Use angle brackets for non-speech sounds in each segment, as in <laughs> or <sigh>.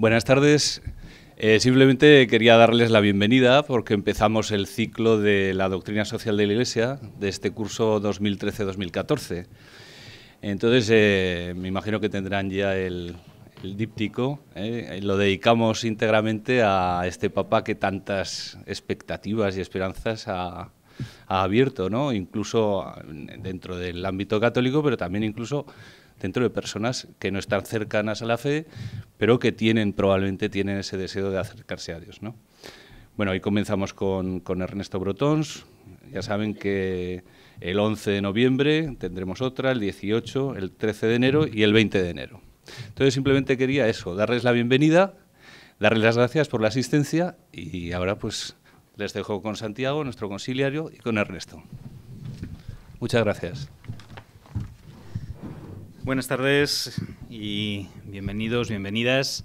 Buenas tardes. Eh, simplemente quería darles la bienvenida porque empezamos el ciclo de la doctrina social de la Iglesia de este curso 2013-2014. Entonces, eh, me imagino que tendrán ya el, díptico. Eh. lo dedicamos íntegramente a este Papa que tantas expectativas y esperanzas ha, ha abierto, ¿no? incluso dentro del ámbito católico, pero también incluso dentro de personas que no están cercanas a la fe, pero que tienen, probablemente tienen ese deseo de acercarse a Dios. ¿no? Bueno, ahí comenzamos con, con Ernesto Brotons. Ya saben que el 11 de noviembre tendremos otra, el 18, el 13 de enero y el 20 de enero. Entonces simplemente quería eso, darles la bienvenida, darles las gracias por la asistencia y ahora pues les dejo con Santiago, nuestro conciliario, y con Ernesto. Muchas gracias. Buenas tardes y bienvenidos, bienvenidas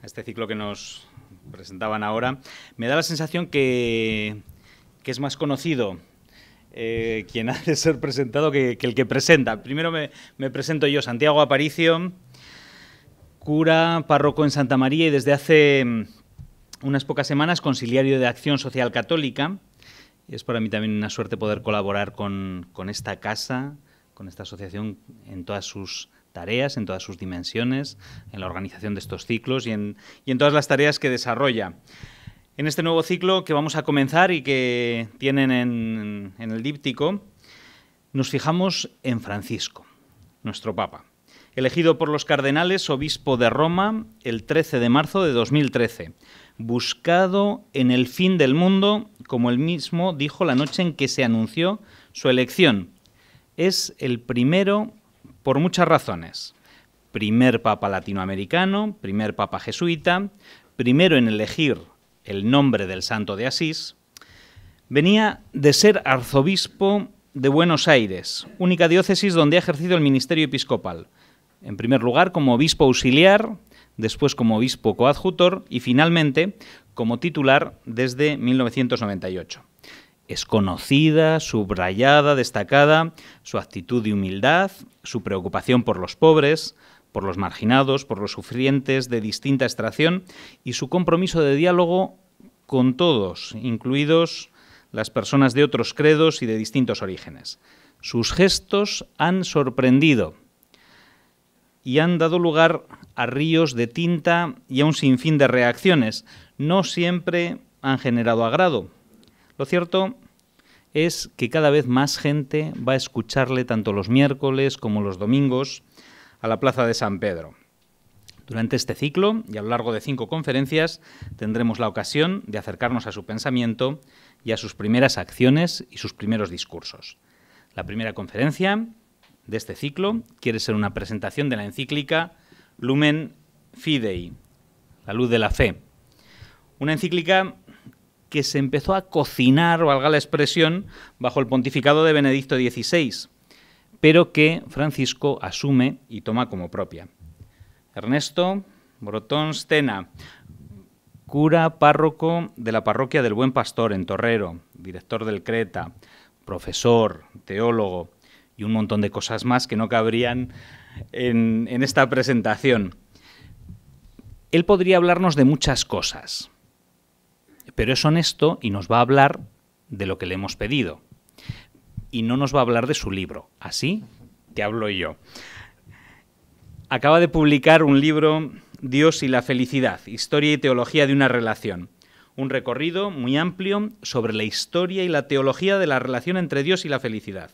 a este ciclo que nos presentaban ahora. Me da la sensación que, es más conocido eh, quien <laughs> ha de ser presentado que, el que presenta. Primero me, presento yo, Santiago Aparicio, cura, párroco en Santa María y desde hace mm, unas pocas semanas conciliario de Acción Social Católica. es para mí también una suerte poder colaborar con, con esta casa, con esta asociación en todas sus tareas, en todas sus dimensiones, en la organización de estos ciclos y en, todas las tareas que desarrolla. En este nuevo ciclo que vamos a comenzar y que tienen en, en el díptico, nos fijamos en Francisco, nuestro Papa, elegido por los cardenales obispo de Roma el 13 de marzo de 2013, buscado en el fin del mundo, como él mismo dijo la noche en que se anunció su elección es el primero por muchas razones. Primer papa latinoamericano, primer papa jesuita, primero en elegir el nombre del santo de Asís, venía de ser arzobispo de Buenos Aires, única diócesis donde ha ejercido el ministerio episcopal. En primer lugar, como obispo auxiliar, después como obispo coadjutor y finalmente como titular desde 1998. Es conocida, subrayada, destacada su actitud de humildad, su preocupación por los pobres, por los marginados, por los sufrientes de distinta extracción y su compromiso de diálogo con todos, incluidos las personas de otros credos y de distintos orígenes. Sus gestos han sorprendido y han dado lugar a ríos de tinta y a un sinfín de reacciones. No siempre han generado agrado, lo cierto es que cada vez más gente va a escucharle tanto los miércoles como los domingos a la Plaza de San Pedro. Durante este ciclo y a lo largo de cinco conferencias tendremos la ocasión de acercarnos a su pensamiento y a sus primeras acciones y sus primeros discursos. La primera conferencia de este ciclo quiere ser una presentación de la encíclica Lumen Fidei, la luz de la fe. Una encíclica que se empezó a cocinar, valga la expresión, bajo el pontificado de Benedicto XVI, pero que Francisco asume y toma como propia. Ernesto Brotón Stena, cura párroco de la parroquia del Buen Pastor en Torrero, director del Creta, profesor, teólogo y un montón de cosas más que no cabrían en, en esta presentación. Él podría hablarnos de muchas cosas, pero es honesto y nos va a hablar de lo que le hemos pedido. Y no nos va a hablar de su libro. Así te hablo yo. Acaba de publicar un libro, Dios y la felicidad, historia y teología de una relación. Un recorrido muy amplio sobre la historia y la teología de la relación entre Dios y la felicidad.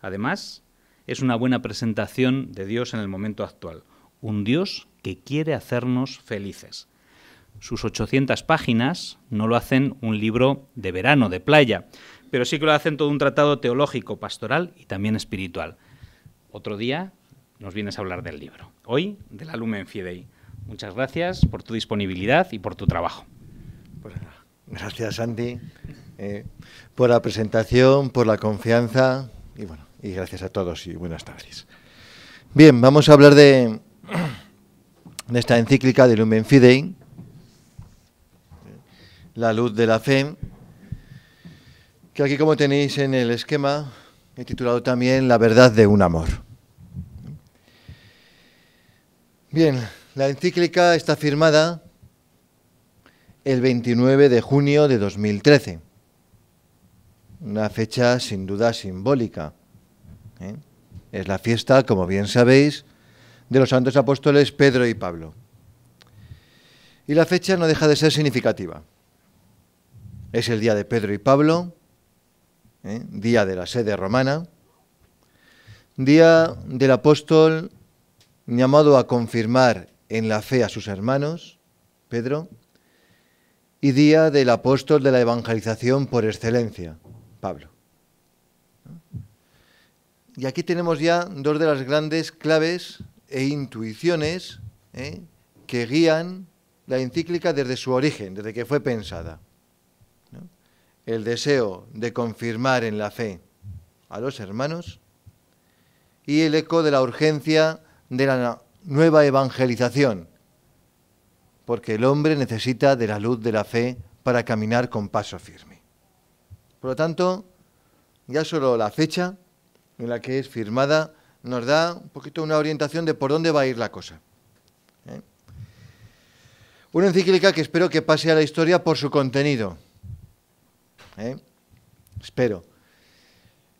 Además, es una buena presentación de Dios en el momento actual. Un Dios que quiere hacernos felices sus 800 páginas no lo hacen un libro de verano, de playa, pero sí que lo hacen todo un tratado teológico, pastoral y también espiritual. Otro día nos vienes a hablar del libro. Hoy, de la Lumen Fidei. Muchas gracias por tu disponibilidad y por tu trabajo. Pues gracias, Andy. Eh, por la presentación, por la confianza y bueno, y gracias a todos y buenas tardes. Bien, vamos a hablar de, de esta encíclica de Lumen Fidei la luz de la fe, que aquí como tenéis en el esquema, he titulado también La verdad de un amor. Bien, la encíclica está firmada el 29 de junio de 2013, una fecha sin duda simbólica. ¿eh? Es la fiesta, como bien sabéis, de los santos apóstoles Pedro y Pablo. Y la fecha no deja de ser significativa. Es el día de Pedro y Pablo, ¿eh? día de la sede romana, día del apóstol llamado a confirmar en la fe a sus hermanos, Pedro, y día del apóstol de la evangelización por excelencia, Pablo. Y aquí tenemos ya dos de las grandes claves e intuiciones ¿eh? que guían la encíclica desde su origen, desde que fue pensada el deseo de confirmar en la fe a los hermanos y el eco de la urgencia de la nueva evangelización, porque el hombre necesita de la luz de la fe para caminar con paso firme. Por lo tanto, ya solo la fecha en la que es firmada nos da un poquito una orientación de por dónde va a ir la cosa. ¿eh? Una encíclica que espero que pase a la historia por su contenido ¿eh? espero.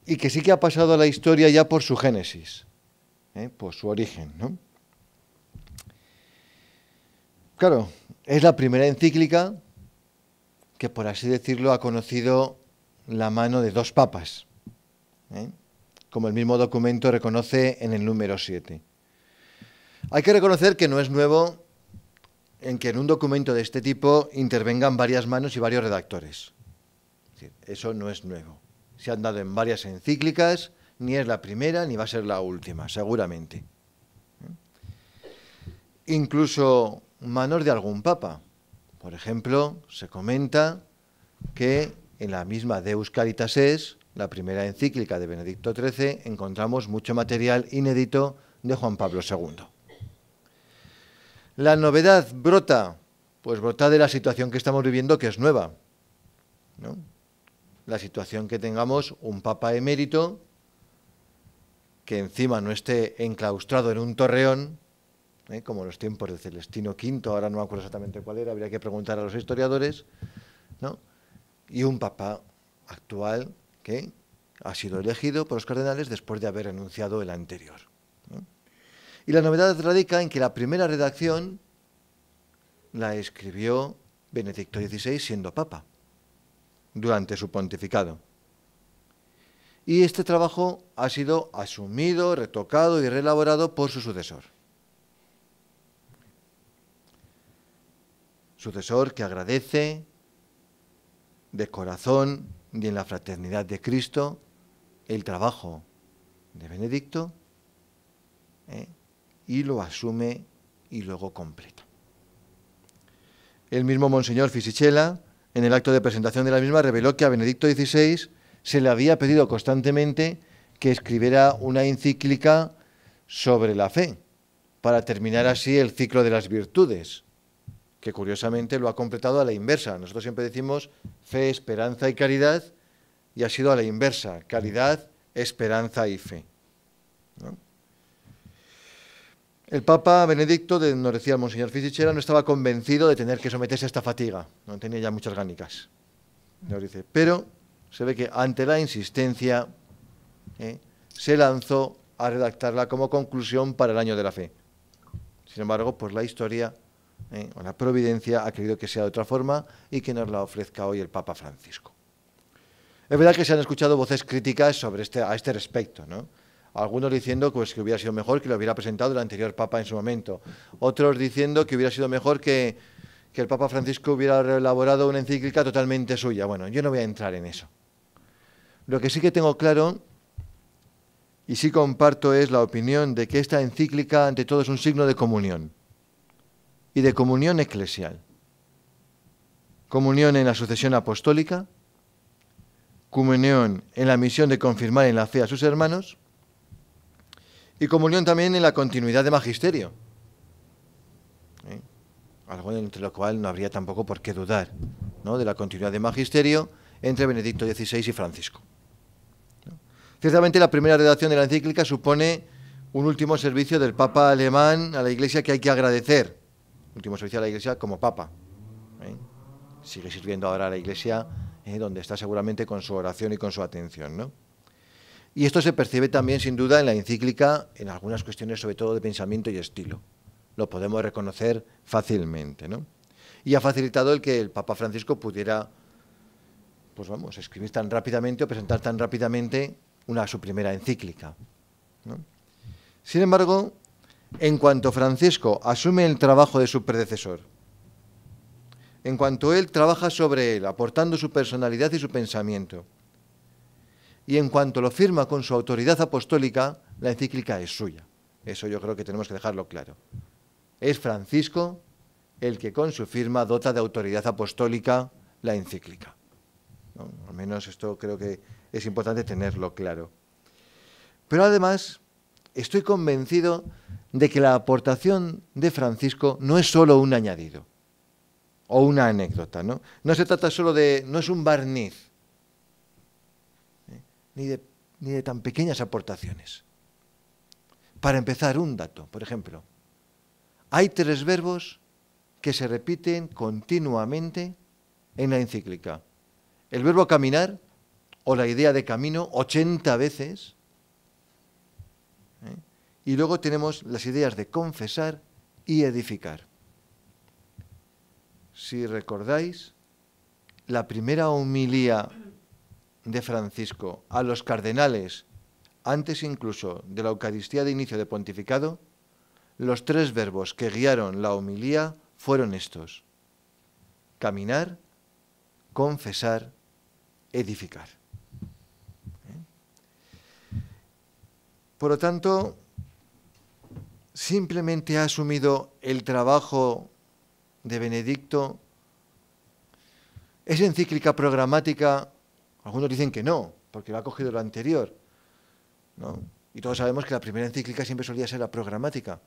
Y que sí que ha pasado a la historia ya por su génesis, ¿eh? por su origen. Claro, es la primera encíclica que, por así decirlo, ha conocido la mano de dos papas, ¿eh? como el mismo documento reconoce en el número 7. Hay que reconocer que no es nuevo en que en un documento de este tipo intervengan varias manos y varios redactores. Eso no es nuevo. Se han dado en varias encíclicas, ni es la primera ni va a ser la última, seguramente. ¿Mm? Incluso manos de algún papa. Por ejemplo, se comenta que en la misma Deus Caritas Es, la primera encíclica de Benedicto XIII, encontramos mucho material inédito de Juan Pablo II. La novedad brota, pues brota de la situación que estamos viviendo, que es nueva. ¿no? la situación que tengamos un papa emérito que encima no esté enclaustrado en un torreón, como ¿eh? como los tiempos de Celestino V, ahora no me acuerdo exactamente cuál era, habría que preguntar a los historiadores, y un papa actual que ha sido elegido por los cardenales después de haber anunciado el anterior. Y la novedad radica en que la primera redacción la escribió Benedicto XVI siendo papa durante su pontificado. Y este trabajo ha sido asumido, retocado y reelaborado por su sucesor. Sucesor que agradece de corazón y en la fraternidad de Cristo el trabajo de Benedicto ¿eh? y lo asume y luego completa. El mismo Monseñor Fisichella en el acto de presentación de la misma, reveló que a Benedicto XVI se le había pedido constantemente que escribiera una encíclica sobre la fe, para terminar así el ciclo de las virtudes, que curiosamente lo ha completado a la inversa. Nosotros siempre decimos fe, esperanza y caridad, y ha sido a la inversa, caridad, esperanza y fe. El Papa Benedicto, de, nos decía el Monseñor Fisichera, no estaba convencido de tener que someterse a esta fatiga, no tenía ya muchas gánicas. dice, pero se ve que ante la insistencia ¿eh? se lanzó a redactarla como conclusión para el año de la fe. Sin embargo, pues la historia ¿eh? o la providencia ha querido que sea de otra forma y que nos la ofrezca hoy el Papa Francisco. Es verdad que se han escuchado voces críticas sobre este, a este respecto, ¿no? Algunos diciendo pues, que hubiera sido mejor que lo hubiera presentado el anterior Papa en su momento. Otros diciendo que hubiera sido mejor que, que el Papa Francisco hubiera elaborado una encíclica totalmente suya. Bueno, yo no voy a entrar en eso. Lo que sí que tengo claro y sí comparto es la opinión de que esta encíclica ante todo es un signo de comunión y de comunión eclesial. Comunión en la sucesión apostólica, comunión en la misión de confirmar en la fe a sus hermanos y comunión también en la continuidad de magisterio. ¿Eh? Algo entre lo cual no habría tampoco por qué dudar ¿no? de la continuidad de magisterio entre Benedicto XVI y Francisco. Ciertamente la primera redacción de la encíclica supone un último servicio del Papa alemán a la Iglesia que hay que agradecer. Último servicio a la Iglesia como Papa. ¿eh? Sigue sirviendo ahora a la Iglesia ¿eh? donde está seguramente con su oración y con su atención. ¿no? Y esto se percibe también, sin duda, en la encíclica, en algunas cuestiones, sobre todo de pensamiento y estilo. Lo podemos reconocer fácilmente. ¿no? Y ha facilitado el que el Papa Francisco pudiera, pues vamos, escribir tan rápidamente o presentar tan rápidamente una su primera encíclica. Sin embargo, en cuanto Francisco asume el trabajo de su predecesor, en cuanto él trabaja sobre él, aportando su personalidad y su pensamiento, y en cuanto lo firma con su autoridad apostólica, la encíclica es suya. Eso yo creo que tenemos que dejarlo claro. Es Francisco el que con su firma dota de autoridad apostólica la encíclica. Al menos esto creo que es importante tenerlo claro. Pero además, estoy convencido de que la aportación de Francisco no es solo un añadido o una anécdota, ¿no? No se trata solo de, no es un barniz, ni de, tan pequeñas aportaciones. Para empezar, un dato, por ejemplo. Hay tres verbos que se repiten continuamente en la encíclica. El verbo caminar o la idea de camino 80 veces. ¿eh? Y luego tenemos las ideas de confesar y edificar. Si recordáis, la primera homilía de Francisco a los cardenales, antes incluso de la Eucaristía de inicio de pontificado, los tres verbos que guiaron la homilía fueron estos. Caminar, confesar, edificar. ¿Eh? Por lo tanto, simplemente ha asumido el trabajo de Benedicto. ¿Es encíclica programática algunos dicen que no, porque lo ha cogido lo anterior. Y todos sabemos que la primera encíclica siempre solía ser la programática.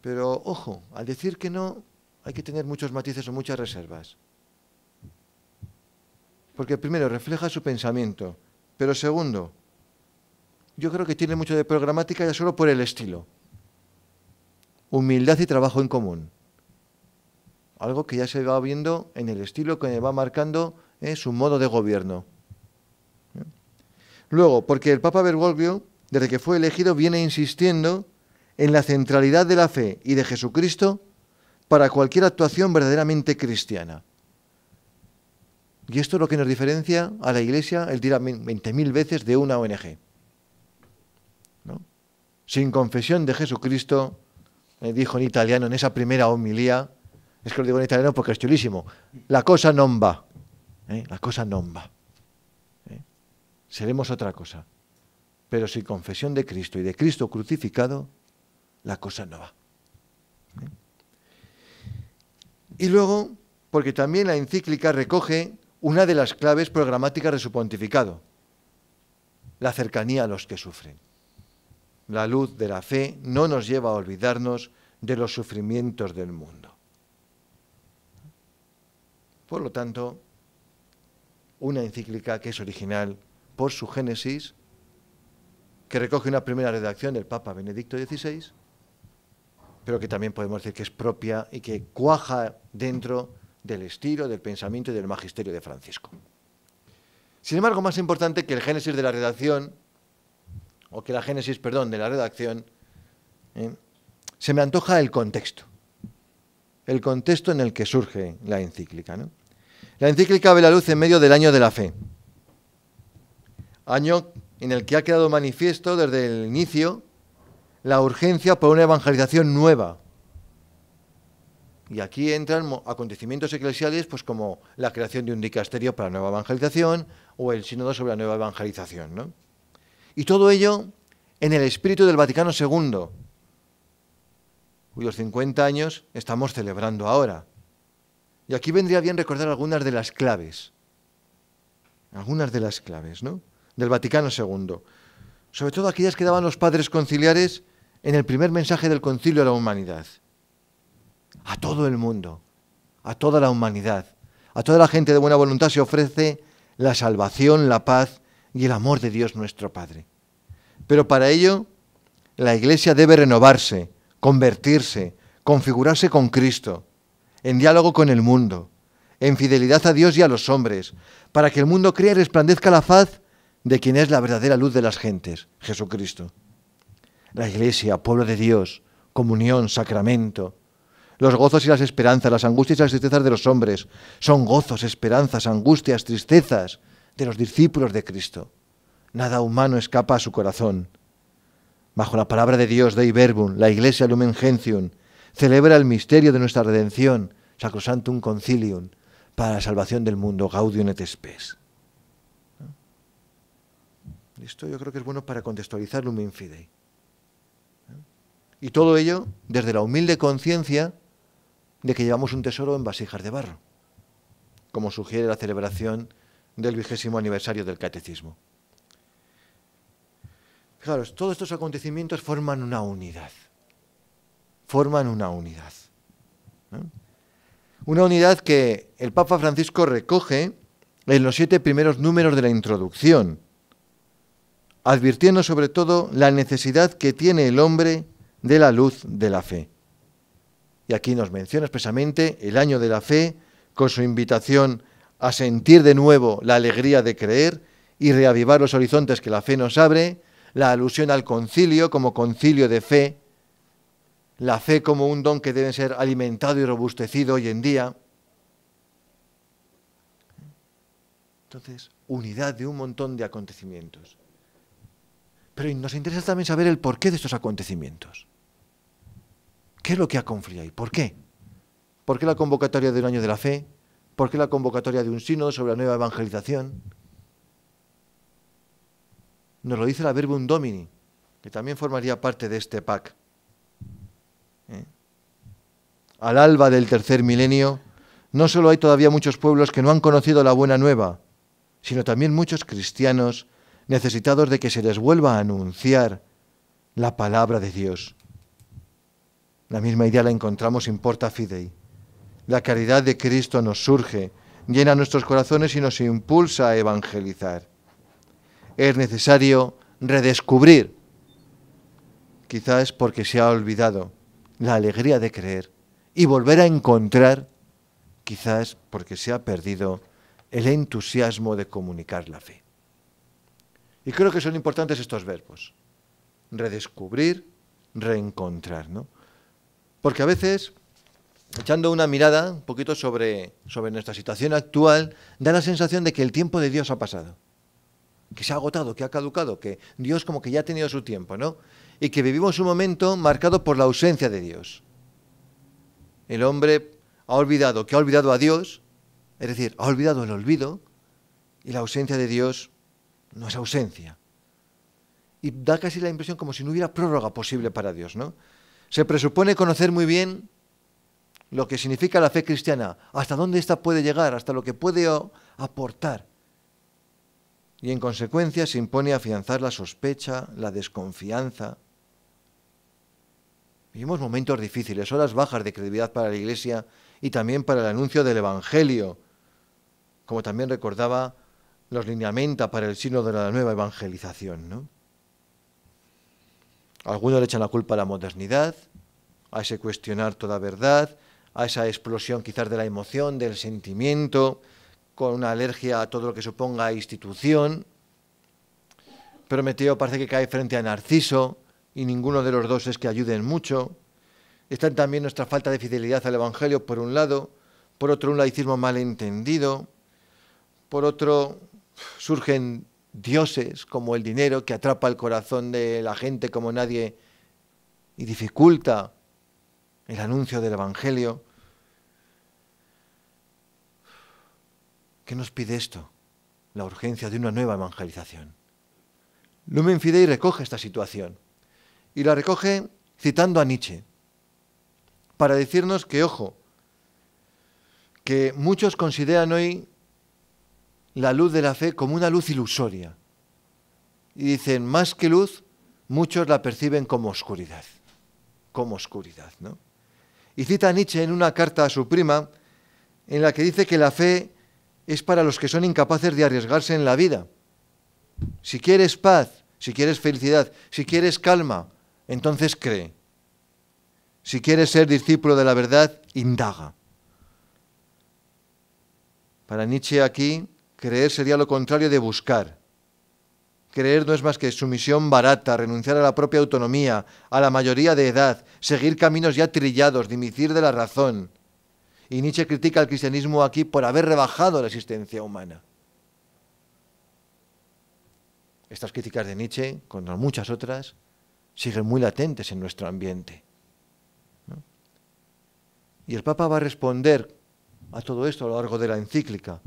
Pero ojo, al decir que no, hay que tener muchos matices o muchas reservas. Porque primero, refleja su pensamiento. Pero segundo, yo creo que tiene mucho de programática ya solo por el estilo. Humildad y trabajo en común. Algo que ya se va viendo en el estilo que va marcando es su modo de gobierno. ¿Eh? Luego, porque el Papa Bergoglio, desde que fue elegido, viene insistiendo en la centralidad de la fe y de Jesucristo para cualquier actuación verdaderamente cristiana. Y esto es lo que nos diferencia a la Iglesia, él dirá 20.000 veces, de una ONG. Sin confesión de Jesucristo, eh, dijo en italiano en esa primera homilía, es que lo digo en italiano porque es chulísimo, la cosa non va. ¿eh? la cosa no va. ¿eh? Seremos otra cosa. Pero sin confesión de Cristo y de Cristo crucificado, la cosa no va. ¿eh? Y luego, porque también la encíclica recoge una de las claves programáticas de su pontificado, la cercanía a los que sufren. La luz de la fe no nos lleva a olvidarnos de los sufrimientos del mundo. Por lo tanto, una encíclica que es original por su génesis, que recoge una primera redacción del Papa Benedicto XVI, pero que también podemos decir que es propia y que cuaja dentro del estilo, del pensamiento y del magisterio de Francisco. Sin embargo, más importante que el génesis de la redacción, o que la génesis, perdón, de la redacción, ¿eh? se me antoja el contexto, el contexto en el que surge la encíclica. ¿no? La encíclica ve la luz en medio del año de la fe, año en el que ha quedado manifiesto desde el inicio la urgencia por una evangelización nueva. Y aquí entran acontecimientos eclesiales pues como la creación de un dicasterio para la nueva evangelización o el sínodo sobre la nueva evangelización. ¿no? Y todo ello en el espíritu del Vaticano II, cuyos 50 años estamos celebrando ahora. Y aquí vendría bien recordar algunas de las claves, algunas de las claves, ¿no? Del Vaticano II. Sobre todo aquellas que daban los padres conciliares en el primer mensaje del concilio a la humanidad. A todo el mundo, a toda la humanidad, a toda la gente de buena voluntad se ofrece la salvación, la paz y el amor de Dios nuestro Padre. Pero para ello, la Iglesia debe renovarse, convertirse, configurarse con Cristo, en diálogo con el mundo, en fidelidad a Dios y a los hombres, para que el mundo crea y resplandezca la faz de quien es la verdadera luz de las gentes, Jesucristo. La Iglesia, pueblo de Dios, comunión, sacramento, los gozos y las esperanzas, las angustias y las tristezas de los hombres, son gozos, esperanzas, angustias, tristezas de los discípulos de Cristo. Nada humano escapa a su corazón. Bajo la palabra de Dios, Dei Verbum, la Iglesia Lumen Gentium, celebra el misterio de nuestra redención, Sacrosantum Concilium, para la salvación del mundo, Gaudium et Spes. Esto yo creo que es bueno para contextualizar Lumen Fidei. Y todo ello desde la humilde conciencia de que llevamos un tesoro en vasijas de barro, como sugiere la celebración del vigésimo aniversario del catecismo. Fijaros, todos estos acontecimientos forman una unidad forman una unidad. Una unidad que el Papa Francisco recoge en los siete primeros números de la introducción, advirtiendo sobre todo la necesidad que tiene el hombre de la luz de la fe. Y aquí nos menciona expresamente el año de la fe con su invitación a sentir de nuevo la alegría de creer y reavivar los horizontes que la fe nos abre, la alusión al concilio como concilio de fe la fe como un don que debe ser alimentado y robustecido hoy en día. Entonces, unidad de un montón de acontecimientos. Pero nos interesa también saber el porqué de estos acontecimientos. ¿Qué es lo que ha confliado ahí? por qué? ¿Por qué la convocatoria de un año de la fe? ¿Por qué la convocatoria de un sínodo sobre la nueva evangelización? Nos lo dice la Verbum Domini, que también formaría parte de este pack al alba del tercer milenio, no solo hay todavía muchos pueblos que no han conocido la buena nueva, sino también muchos cristianos necesitados de que se les vuelva a anunciar la palabra de Dios. La misma idea la encontramos en Porta Fidei. La caridad de Cristo nos surge, llena nuestros corazones y nos impulsa a evangelizar. Es necesario redescubrir, quizás porque se ha olvidado, la alegría de creer y volver a encontrar, quizás porque se ha perdido, el entusiasmo de comunicar la fe. Y creo que son importantes estos verbos. Redescubrir, reencontrar, Porque a veces, echando una mirada un poquito sobre, sobre nuestra situación actual, da la sensación de que el tiempo de Dios ha pasado, que se ha agotado, que ha caducado, que Dios como que ya ha tenido su tiempo, ¿no? Y que vivimos un momento marcado por la ausencia de Dios el hombre ha olvidado que ha olvidado a Dios, es decir, ha olvidado el olvido, y la ausencia de Dios no es ausencia. Y da casi la impresión como si no hubiera prórroga posible para Dios, ¿no? Se presupone conocer muy bien lo que significa la fe cristiana, hasta dónde ésta puede llegar, hasta lo que puede aportar. Y en consecuencia se impone afianzar la sospecha, la desconfianza, Vivimos momentos difíciles, horas bajas de credibilidad para la Iglesia y también para el anuncio del Evangelio, como también recordaba los lineamenta para el signo de la nueva evangelización. ¿no? Algunos le echan la culpa a la modernidad, a ese cuestionar toda verdad, a esa explosión quizás de la emoción, del sentimiento, con una alergia a todo lo que suponga institución. pero Prometeo parece que cae frente a Narciso, y ninguno de los dos es que ayuden mucho. Está también nuestra falta de fidelidad al Evangelio, por un lado, por otro, un laicismo malentendido, por otro, surgen dioses como el dinero que atrapa el corazón de la gente como nadie y dificulta el anuncio del Evangelio. ¿Qué nos pide esto? La urgencia de una nueva evangelización. Lumen Fidei recoge esta situación y la recoge citando a Nietzsche, para decirnos que, ojo, que muchos consideran hoy la luz de la fe como una luz ilusoria. Y dicen, más que luz, muchos la perciben como oscuridad, como oscuridad, ¿no? Y cita a Nietzsche en una carta a su prima en la que dice que la fe es para los que son incapaces de arriesgarse en la vida. Si quieres paz, si quieres felicidad, si quieres calma, entonces cree. Si quieres ser discípulo de la verdad, indaga. Para Nietzsche aquí, creer sería lo contrario de buscar. Creer no es más que sumisión barata, renunciar a la propia autonomía, a la mayoría de edad, seguir caminos ya trillados, dimitir de la razón. Y Nietzsche critica al cristianismo aquí por haber rebajado la existencia humana. Estas críticas de Nietzsche, contra muchas otras, siguen muy latentes en nuestro ambiente. Y el Papa va a responder a todo esto a lo largo de la encíclica,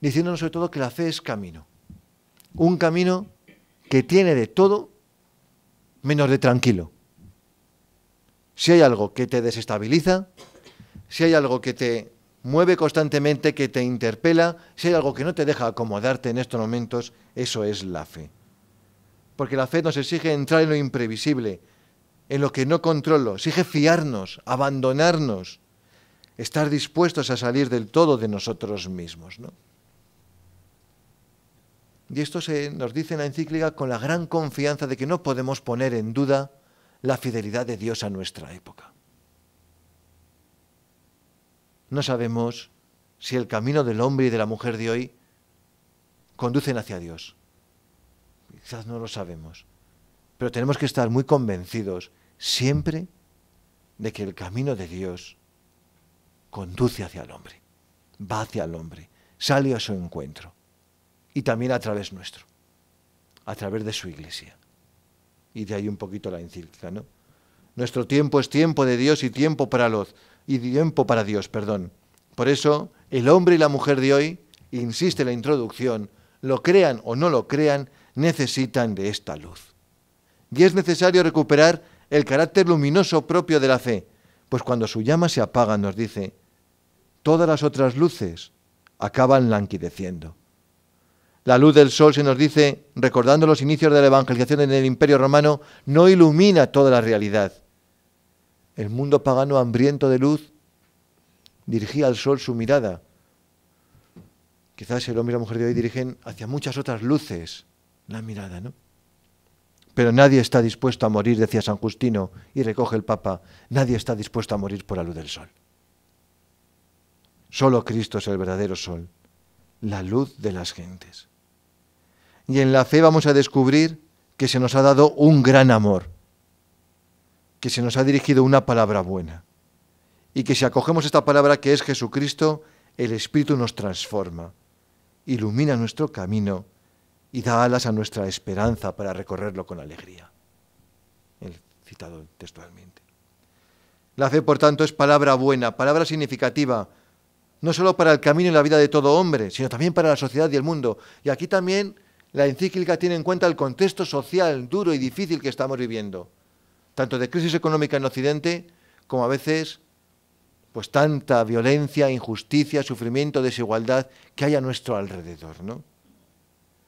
diciéndonos sobre todo que la fe es camino, un camino que tiene de todo menos de tranquilo. Si hay algo que te desestabiliza, si hay algo que te mueve constantemente, que te interpela, si hay algo que no te deja acomodarte en estos momentos, eso es la fe porque la fe nos exige entrar en lo imprevisible, en lo que no controlo, exige fiarnos, abandonarnos, estar dispuestos a salir del todo de nosotros mismos. ¿no? Y esto se nos dice en la encíclica con la gran confianza de que no podemos poner en duda la fidelidad de Dios a nuestra época. No sabemos si el camino del hombre y de la mujer de hoy conducen hacia Dios quizás no lo sabemos, pero tenemos que estar muy convencidos siempre de que el camino de Dios conduce hacia el hombre, va hacia el hombre, sale a su encuentro y también a través nuestro, a través de su iglesia. Y de ahí un poquito la encíclica, ¿no? Nuestro tiempo es tiempo de Dios y tiempo para los y tiempo para Dios, perdón. Por eso, el hombre y la mujer de hoy, insiste la introducción, lo crean o no lo crean, necesitan de esta luz. Y es necesario recuperar el carácter luminoso propio de la fe, pues cuando su llama se apaga, nos dice, todas las otras luces acaban languideciendo. La luz del sol se nos dice, recordando los inicios de la evangelización en el Imperio Romano, no ilumina toda la realidad. El mundo pagano hambriento de luz dirigía al sol su mirada. Quizás el hombre y la mujer de hoy dirigen hacia muchas otras luces la mirada, ¿no? Pero nadie está dispuesto a morir, decía San Justino, y recoge el Papa, nadie está dispuesto a morir por la luz del sol. Solo Cristo es el verdadero sol, la luz de las gentes. Y en la fe vamos a descubrir que se nos ha dado un gran amor, que se nos ha dirigido una palabra buena, y que si acogemos esta palabra que es Jesucristo, el Espíritu nos transforma, ilumina nuestro camino y da alas a nuestra esperanza para recorrerlo con alegría. El citado textualmente. La fe, por tanto, es palabra buena, palabra significativa, no solo para el camino y la vida de todo hombre, sino también para la sociedad y el mundo. Y aquí también la encíclica tiene en cuenta el contexto social duro y difícil que estamos viviendo, tanto de crisis económica en Occidente como a veces pues tanta violencia, injusticia, sufrimiento, desigualdad que hay a nuestro alrededor, ¿no?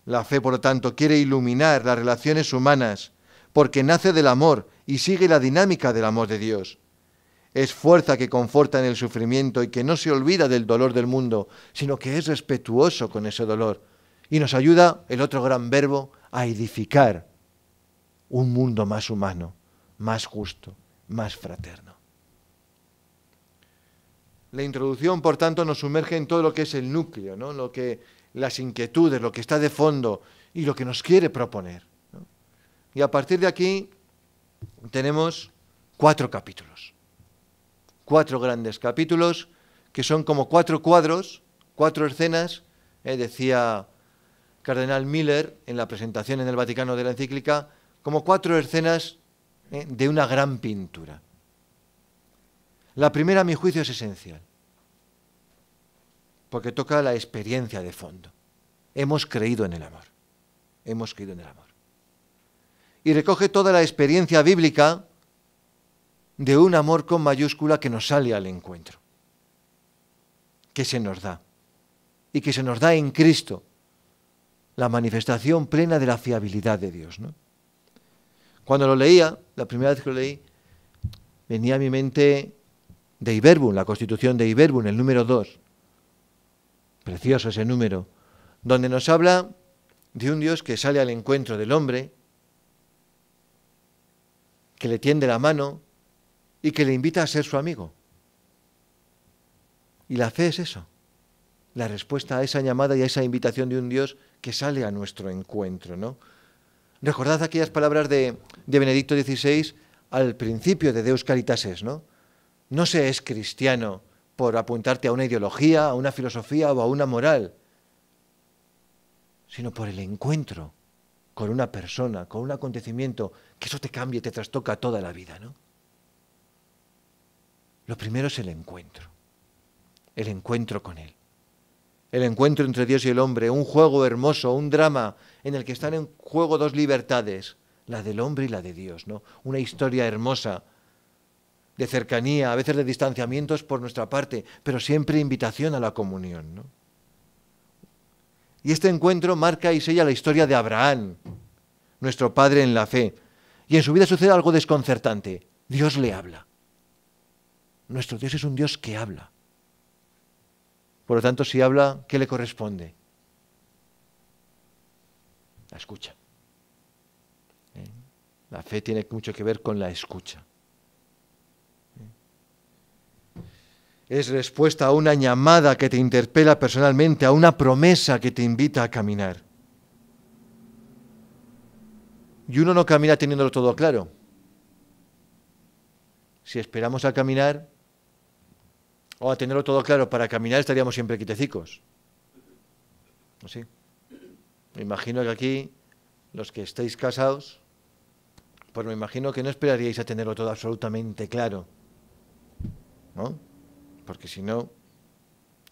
La fe, por lo tanto, quiere iluminar las relaciones humanas porque nace del amor y sigue la dinámica del amor de Dios. Es fuerza que conforta en el sufrimiento y que no se olvida del dolor del mundo, sino que es respetuoso con ese dolor. Y nos ayuda, el otro gran verbo, a edificar un mundo más humano, más justo, más fraterno. La introducción, por tanto, nos sumerge en todo lo que es el núcleo, ¿no? lo que las inquietudes, lo que está de fondo y lo que nos quiere proponer. Y a partir de aquí tenemos cuatro capítulos, cuatro grandes capítulos que son como cuatro cuadros, cuatro escenas, eh, decía Cardenal Miller en la presentación en el Vaticano de la encíclica, como cuatro escenas eh, de una gran pintura. La primera, a mi juicio, es esencial porque toca la experiencia de fondo. Hemos creído en el amor. Hemos creído en el amor. Y recoge toda la experiencia bíblica de un amor con mayúscula que nos sale al encuentro, que se nos da, y que se nos da en Cristo, la manifestación plena de la fiabilidad de Dios. Cuando lo leía, la primera vez que lo leí, venía a mi mente de Iberbun, la constitución de Iberbun, el número 2, precioso ese número, donde nos habla de un Dios que sale al encuentro del hombre, que le tiende la mano y que le invita a ser su amigo. Y la fe es eso, la respuesta a esa llamada y a esa invitación de un Dios que sale a nuestro encuentro, ¿no? Recordad aquellas palabras de, Benedicto XVI al principio de Deus Caritases, ¿no? No se es cristiano por apuntarte a una ideología, a una filosofía o a una moral, sino por el encuentro con una persona, con un acontecimiento, que eso te cambie, te trastoca toda la vida, ¿no? Lo primero es el encuentro, el encuentro con Él, el encuentro entre Dios y el hombre, un juego hermoso, un drama en el que están en juego dos libertades, la del hombre y la de Dios, ¿no? Una historia hermosa de cercanía, a veces de distanciamientos por nuestra parte, pero siempre invitación a la comunión. Y este encuentro marca y sella la historia de Abraham, nuestro padre en la fe. Y en su vida sucede algo desconcertante. Dios le habla. Nuestro Dios es un Dios que habla. Por lo tanto, si habla, ¿qué le corresponde? La escucha. ¿Eh? La fe tiene mucho que ver con la escucha. es respuesta a una llamada que te interpela personalmente, a una promesa que te invita a caminar. Y uno no camina teniéndolo todo claro. Si esperamos a caminar o a tenerlo todo claro para caminar, estaríamos siempre quitecicos. sí? Me imagino que aquí, los que estéis casados, pues me imagino que no esperaríais a tenerlo todo absolutamente claro. ¿No? porque si no,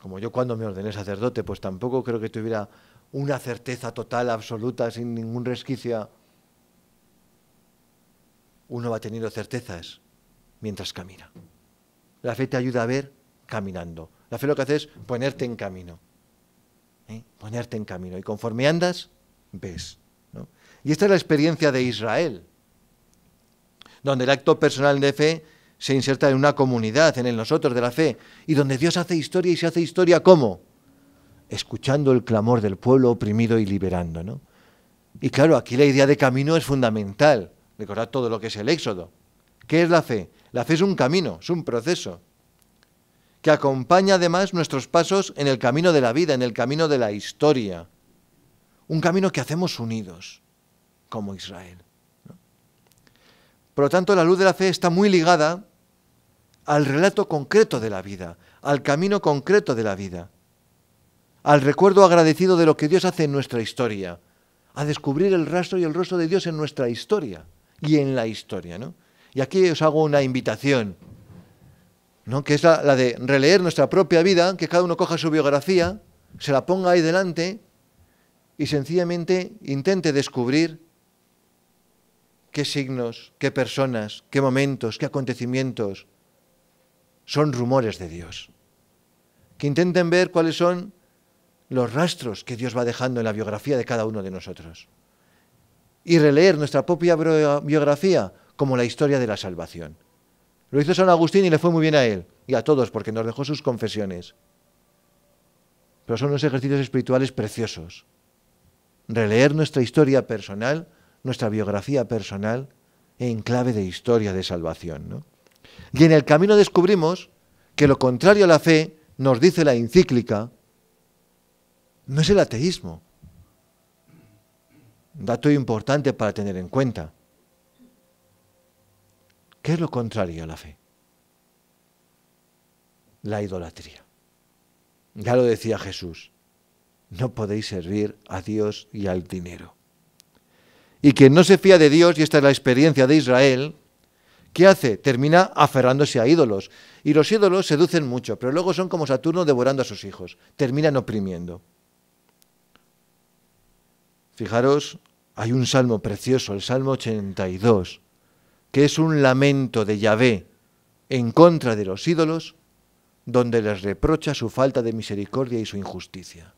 como yo cuando me ordené sacerdote, pues tampoco creo que tuviera una certeza total, absoluta, sin ningún resquicio. Uno va teniendo certezas mientras camina. La fe te ayuda a ver caminando. La fe lo que hace es ponerte en camino. ¿eh? Ponerte en camino. Y conforme andas, ves. Y esta es la experiencia de Israel, donde el acto personal de fe se inserta en una comunidad, en el nosotros de la fe, y donde Dios hace historia y se hace historia ¿cómo? Escuchando el clamor del pueblo oprimido y liberando, ¿no? Y claro, aquí la idea de camino es fundamental. Recordad todo lo que es el éxodo. ¿Qué es la fe? La fe es un camino, es un proceso, que acompaña además nuestros pasos en el camino de la vida, en el camino de la historia. Un camino que hacemos unidos, como Israel. Por lo tanto, la luz de la fe está muy ligada al relato concreto de la vida, al camino concreto de la vida, al recuerdo agradecido de lo que Dios hace en nuestra historia, a descubrir el rastro y el rostro de Dios en nuestra historia y en la historia. ¿no? Y aquí os hago una invitación, ¿no? que es la, la de releer nuestra propia vida, que cada uno coja su biografía, se la ponga ahí delante y sencillamente intente descubrir qué signos, qué personas, qué momentos, qué acontecimientos, son rumores de Dios. Que intenten ver cuáles son los rastros que Dios va dejando en la biografía de cada uno de nosotros. Y releer nuestra propia biografía como la historia de la salvación. Lo hizo San Agustín y le fue muy bien a él y a todos porque nos dejó sus confesiones. Pero son unos ejercicios espirituales preciosos. Releer nuestra historia personal, nuestra biografía personal, en clave de historia de salvación. ¿no? Y en el camino descubrimos que lo contrario a la fe, nos dice la encíclica, no es el ateísmo. Dato importante para tener en cuenta. ¿Qué es lo contrario a la fe? La idolatría. Ya lo decía Jesús, no podéis servir a Dios y al dinero. Y quien no se fía de Dios, y esta es la experiencia de Israel, ¿Qué hace? Termina aferrándose a ídolos. Y los ídolos seducen mucho, pero luego son como Saturno devorando a sus hijos. Terminan oprimiendo. Fijaros, hay un salmo precioso, el Salmo 82, que es un lamento de Yahvé en contra de los ídolos, donde les reprocha su falta de misericordia y su injusticia.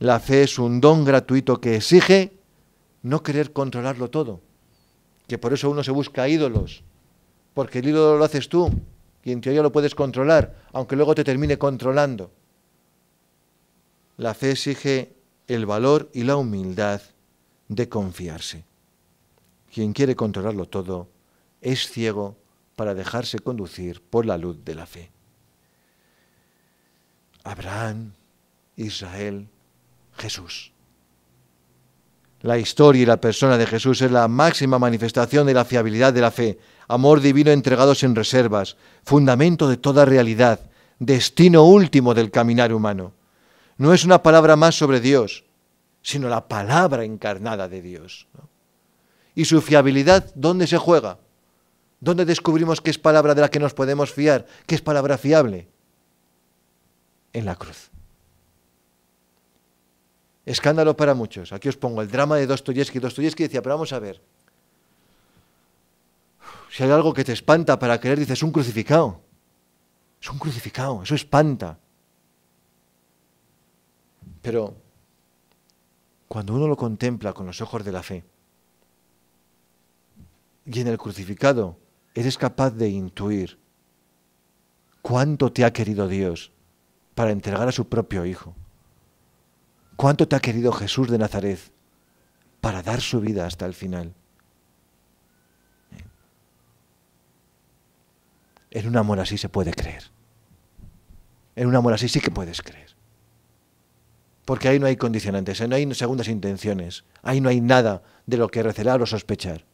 La fe es un don gratuito que exige no querer controlarlo todo que por eso uno se busca ídolos, porque el ídolo lo haces tú y en teoría lo puedes controlar, aunque luego te termine controlando. La fe exige el valor y la humildad de confiarse. Quien quiere controlarlo todo es ciego para dejarse conducir por la luz de la fe. Abraham, Israel, Jesús. La historia y la persona de Jesús es la máxima manifestación de la fiabilidad de la fe, amor divino entregado sin reservas, fundamento de toda realidad, destino último del caminar humano. No es una palabra más sobre Dios, sino la palabra encarnada de Dios. ¿Y su fiabilidad dónde se juega? ¿Dónde descubrimos qué es palabra de la que nos podemos fiar, ¿Qué es palabra fiable? En la cruz. Escándalo para muchos. Aquí os pongo el drama de Dostoyevsky. Dostoyevsky decía, pero vamos a ver. Si hay algo que te espanta para creer, dices, es un crucificado. Es un crucificado, eso espanta. Pero cuando uno lo contempla con los ojos de la fe y en el crucificado eres capaz de intuir cuánto te ha querido Dios para entregar a su propio Hijo. ¿Cuánto te ha querido Jesús de Nazaret para dar su vida hasta el final? En un amor así se puede creer. En un amor así sí que puedes creer. Porque ahí no hay condicionantes, ahí no hay segundas intenciones, ahí no hay nada de lo que recelar o sospechar.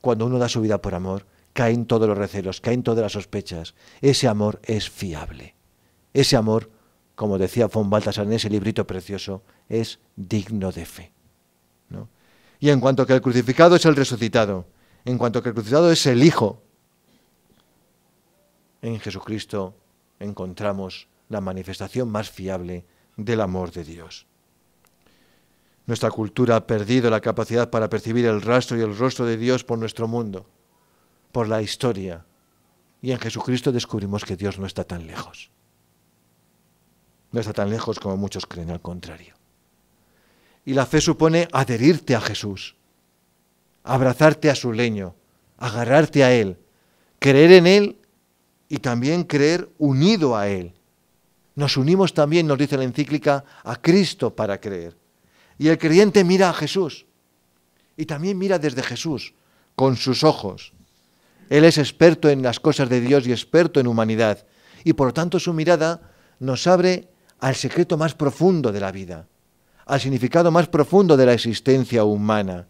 Cuando uno da su vida por amor, caen todos los recelos, caen todas las sospechas. Ese amor es fiable. Ese amor como decía von Baltasar en ese librito precioso, es digno de fe. Y en cuanto que el crucificado es el resucitado, en cuanto que el crucificado es el Hijo, en Jesucristo encontramos la manifestación más fiable del amor de Dios. Nuestra cultura ha perdido la capacidad para percibir el rastro y el rostro de Dios por nuestro mundo, por la historia, y en Jesucristo descubrimos que Dios no está tan lejos. No está tan lejos como muchos creen al contrario. Y la fe supone adherirte a Jesús, abrazarte a su leño, agarrarte a Él, creer en Él y también creer unido a Él. Nos unimos también, nos dice la encíclica, a Cristo para creer. Y el creyente mira a Jesús y también mira desde Jesús, con sus ojos. Él es experto en las cosas de Dios y experto en humanidad, y por lo tanto su mirada nos abre al secreto más profundo de la vida, al significado más profundo de la existencia humana,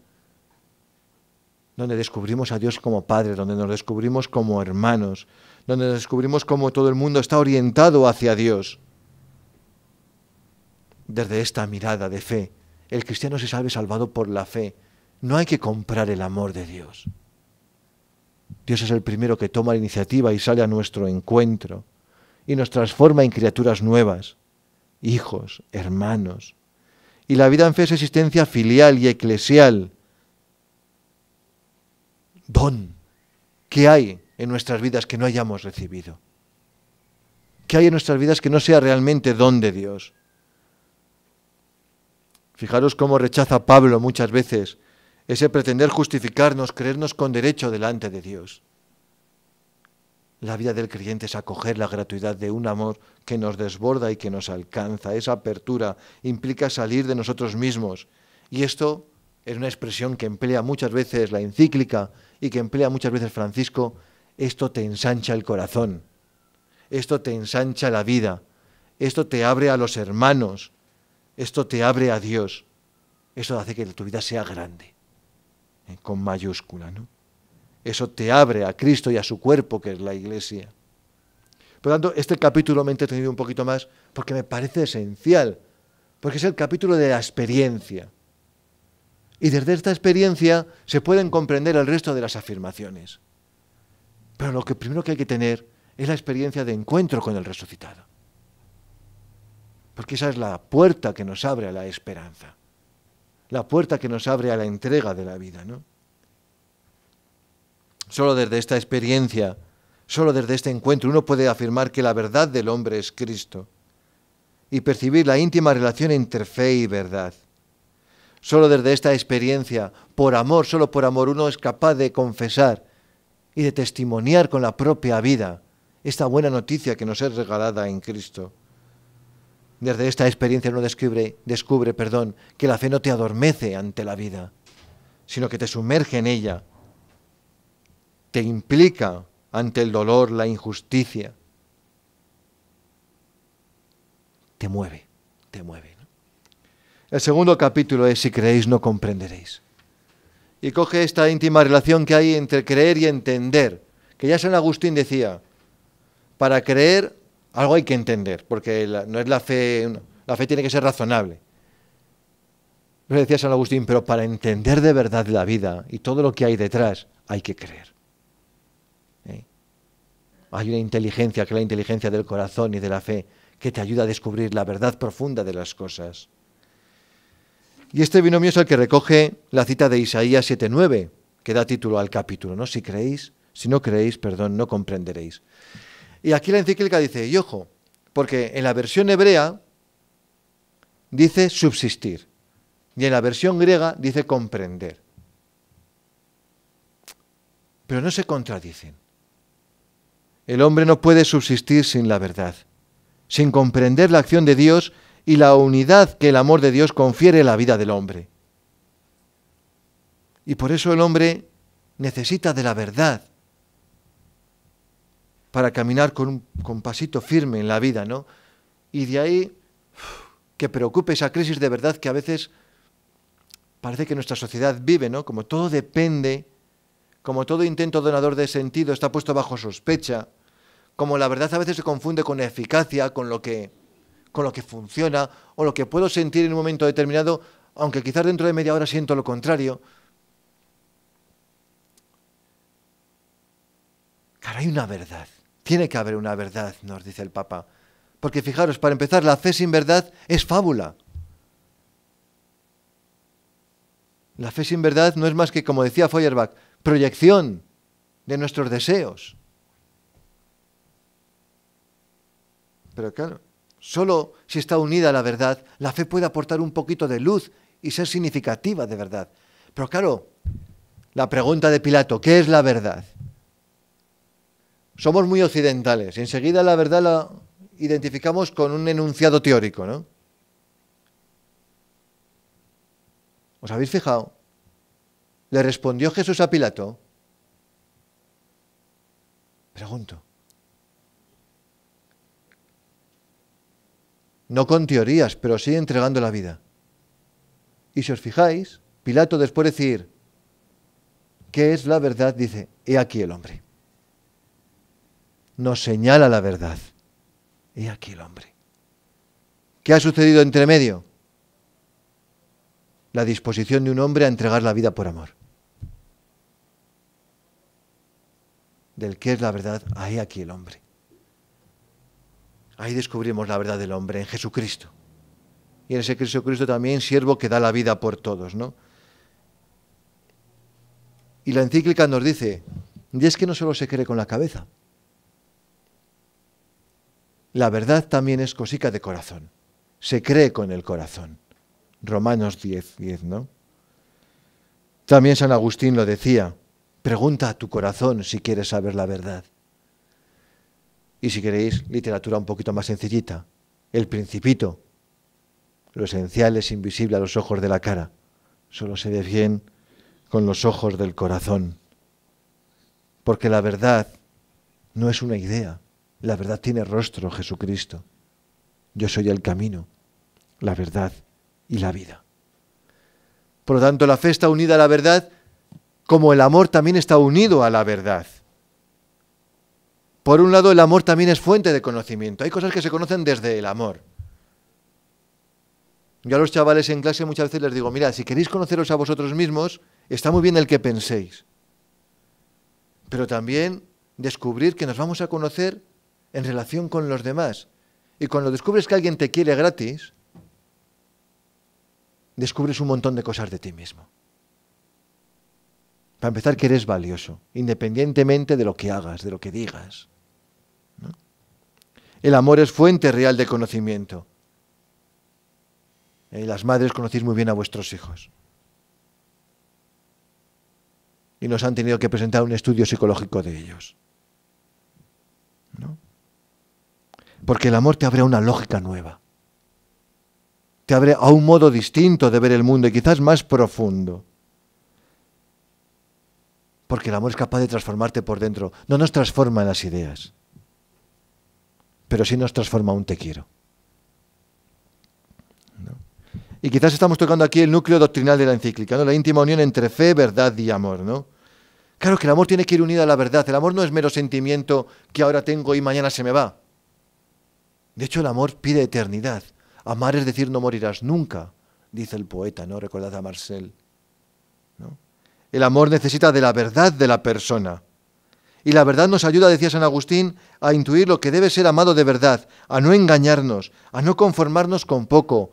donde descubrimos a Dios como Padre, donde nos descubrimos como hermanos, donde nos descubrimos cómo todo el mundo está orientado hacia Dios. Desde esta mirada de fe, el cristiano se sabe salvado por la fe. No hay que comprar el amor de Dios. Dios es el primero que toma la iniciativa y sale a nuestro encuentro y nos transforma en criaturas nuevas hijos, hermanos. Y la vida en fe es existencia filial y eclesial. Don. ¿Qué hay en nuestras vidas que no hayamos recibido? ¿Qué hay en nuestras vidas que no sea realmente don de Dios? Fijaros cómo rechaza Pablo muchas veces ese pretender justificarnos, creernos con derecho delante de Dios. La vida del creyente es acoger la gratuidad de un amor que nos desborda y que nos alcanza. Esa apertura implica salir de nosotros mismos. Y esto es una expresión que emplea muchas veces la encíclica y que emplea muchas veces Francisco. Esto te ensancha el corazón. Esto te ensancha la vida. Esto te abre a los hermanos. Esto te abre a Dios. Esto hace que tu vida sea grande, ¿eh? con mayúscula, ¿no? Eso te abre a Cristo y a su cuerpo, que es la iglesia. Por lo tanto, este capítulo me he entretenido un poquito más porque me parece esencial, porque es el capítulo de la experiencia. Y desde esta experiencia se pueden comprender el resto de las afirmaciones. Pero lo que primero que hay que tener es la experiencia de encuentro con el resucitado. Porque esa es la puerta que nos abre a la esperanza, la puerta que nos abre a la entrega de la vida, ¿no? Solo desde esta experiencia, solo desde este encuentro uno puede afirmar que la verdad del hombre es Cristo y percibir la íntima relación entre fe y verdad. Solo desde esta experiencia, por amor, solo por amor, uno es capaz de confesar y de testimoniar con la propia vida esta buena noticia que nos es regalada en Cristo. Desde esta experiencia uno descubre, descubre perdón, que la fe no te adormece ante la vida, sino que te sumerge en ella te implica ante el dolor, la injusticia. Te mueve, te mueve. El segundo capítulo es, si creéis no comprenderéis. Y coge esta íntima relación que hay entre creer y entender, que ya San Agustín decía, para creer algo hay que entender, porque no es la fe, la fe tiene que ser razonable. Lo decía San Agustín, pero para entender de verdad la vida y todo lo que hay detrás, hay que creer hay una inteligencia, que es la inteligencia del corazón y de la fe, que te ayuda a descubrir la verdad profunda de las cosas. Y este binomio es el que recoge la cita de Isaías 7.9, que da título al capítulo, ¿no? Si creéis, si no creéis, perdón, no comprenderéis. Y aquí la encíclica dice, y ojo, porque en la versión hebrea dice subsistir, y en la versión griega dice comprender. Pero no se contradicen. El hombre no puede subsistir sin la verdad, sin comprender la acción de Dios y la unidad que el amor de Dios confiere a la vida del hombre. Y por eso el hombre necesita de la verdad para caminar con un compasito pasito firme en la vida, ¿no? Y de ahí que preocupe esa crisis de verdad que a veces parece que nuestra sociedad vive, ¿no? Como todo depende como todo intento donador de sentido está puesto bajo sospecha, como la verdad a veces se confunde con eficacia, con lo que, con lo que funciona o lo que puedo sentir en un momento determinado, aunque quizás dentro de media hora siento lo contrario. Claro, hay una verdad. Tiene que haber una verdad, nos dice el Papa. Porque fijaros, para empezar, la fe sin verdad es fábula. La fe sin verdad no es más que, como decía Feuerbach, proyección de nuestros deseos. Pero claro, solo si está unida a la verdad, la fe puede aportar un poquito de luz y ser significativa de verdad. Pero claro, la pregunta de Pilato, ¿qué es la verdad? Somos muy occidentales, enseguida la verdad la identificamos con un enunciado teórico, ¿no? ¿Os habéis fijado? Le respondió Jesús a Pilato. Pregunto. No con teorías, pero sí entregando la vida. Y si os fijáis, Pilato después de decir, ¿qué es la verdad? Dice, he aquí el hombre. Nos señala la verdad. He aquí el hombre. ¿Qué ha sucedido entre medio? La disposición de un hombre a entregar la vida por amor. del que es la verdad, hay aquí el hombre. Ahí descubrimos la verdad del hombre en Jesucristo. Y en ese Jesucristo también siervo que da la vida por todos, ¿no? Y la encíclica nos dice, y es que no solo se cree con la cabeza. La verdad también es cosica de corazón. Se cree con el corazón. Romanos 10, 10, ¿no? También San Agustín lo decía, Pregunta a tu corazón si quieres saber la verdad. Y si queréis literatura un poquito más sencillita, El Principito. Lo esencial es invisible a los ojos de la cara, solo se ve bien con los ojos del corazón. Porque la verdad no es una idea, la verdad tiene rostro, Jesucristo. Yo soy el camino, la verdad y la vida. Por lo tanto, la fe unida a la verdad como el amor también está unido a la verdad. Por un lado, el amor también es fuente de conocimiento. Hay cosas que se conocen desde el amor. Yo a los chavales en clase muchas veces les digo, mira, si queréis conoceros a vosotros mismos, está muy bien el que penséis. Pero también descubrir que nos vamos a conocer en relación con los demás. Y cuando descubres que alguien te quiere gratis, descubres un montón de cosas de ti mismo. Para empezar, que eres valioso, independientemente de lo que hagas, de lo que digas. El amor es fuente real de conocimiento. Eh, las madres conocéis muy bien a vuestros hijos. Y nos han tenido que presentar un estudio psicológico de ellos. Porque el amor te abre a una lógica nueva. Te abre a un modo distinto de ver el mundo y quizás más profundo porque el amor es capaz de transformarte por dentro. No nos transforma en las ideas, pero sí nos transforma un te quiero. Y quizás estamos tocando aquí el núcleo doctrinal de la encíclica, ¿no? la íntima unión entre fe, verdad y amor. ¿no? Claro que el amor tiene que ir unido a la verdad. El amor no es mero sentimiento que ahora tengo y mañana se me va. De hecho, el amor pide eternidad. Amar es decir no morirás nunca, dice el poeta, ¿no? Recordad a Marcel. El amor necesita de la verdad de la persona. Y la verdad nos ayuda, decía San Agustín, a intuir lo que debe ser amado de verdad, a no engañarnos, a no conformarnos con poco,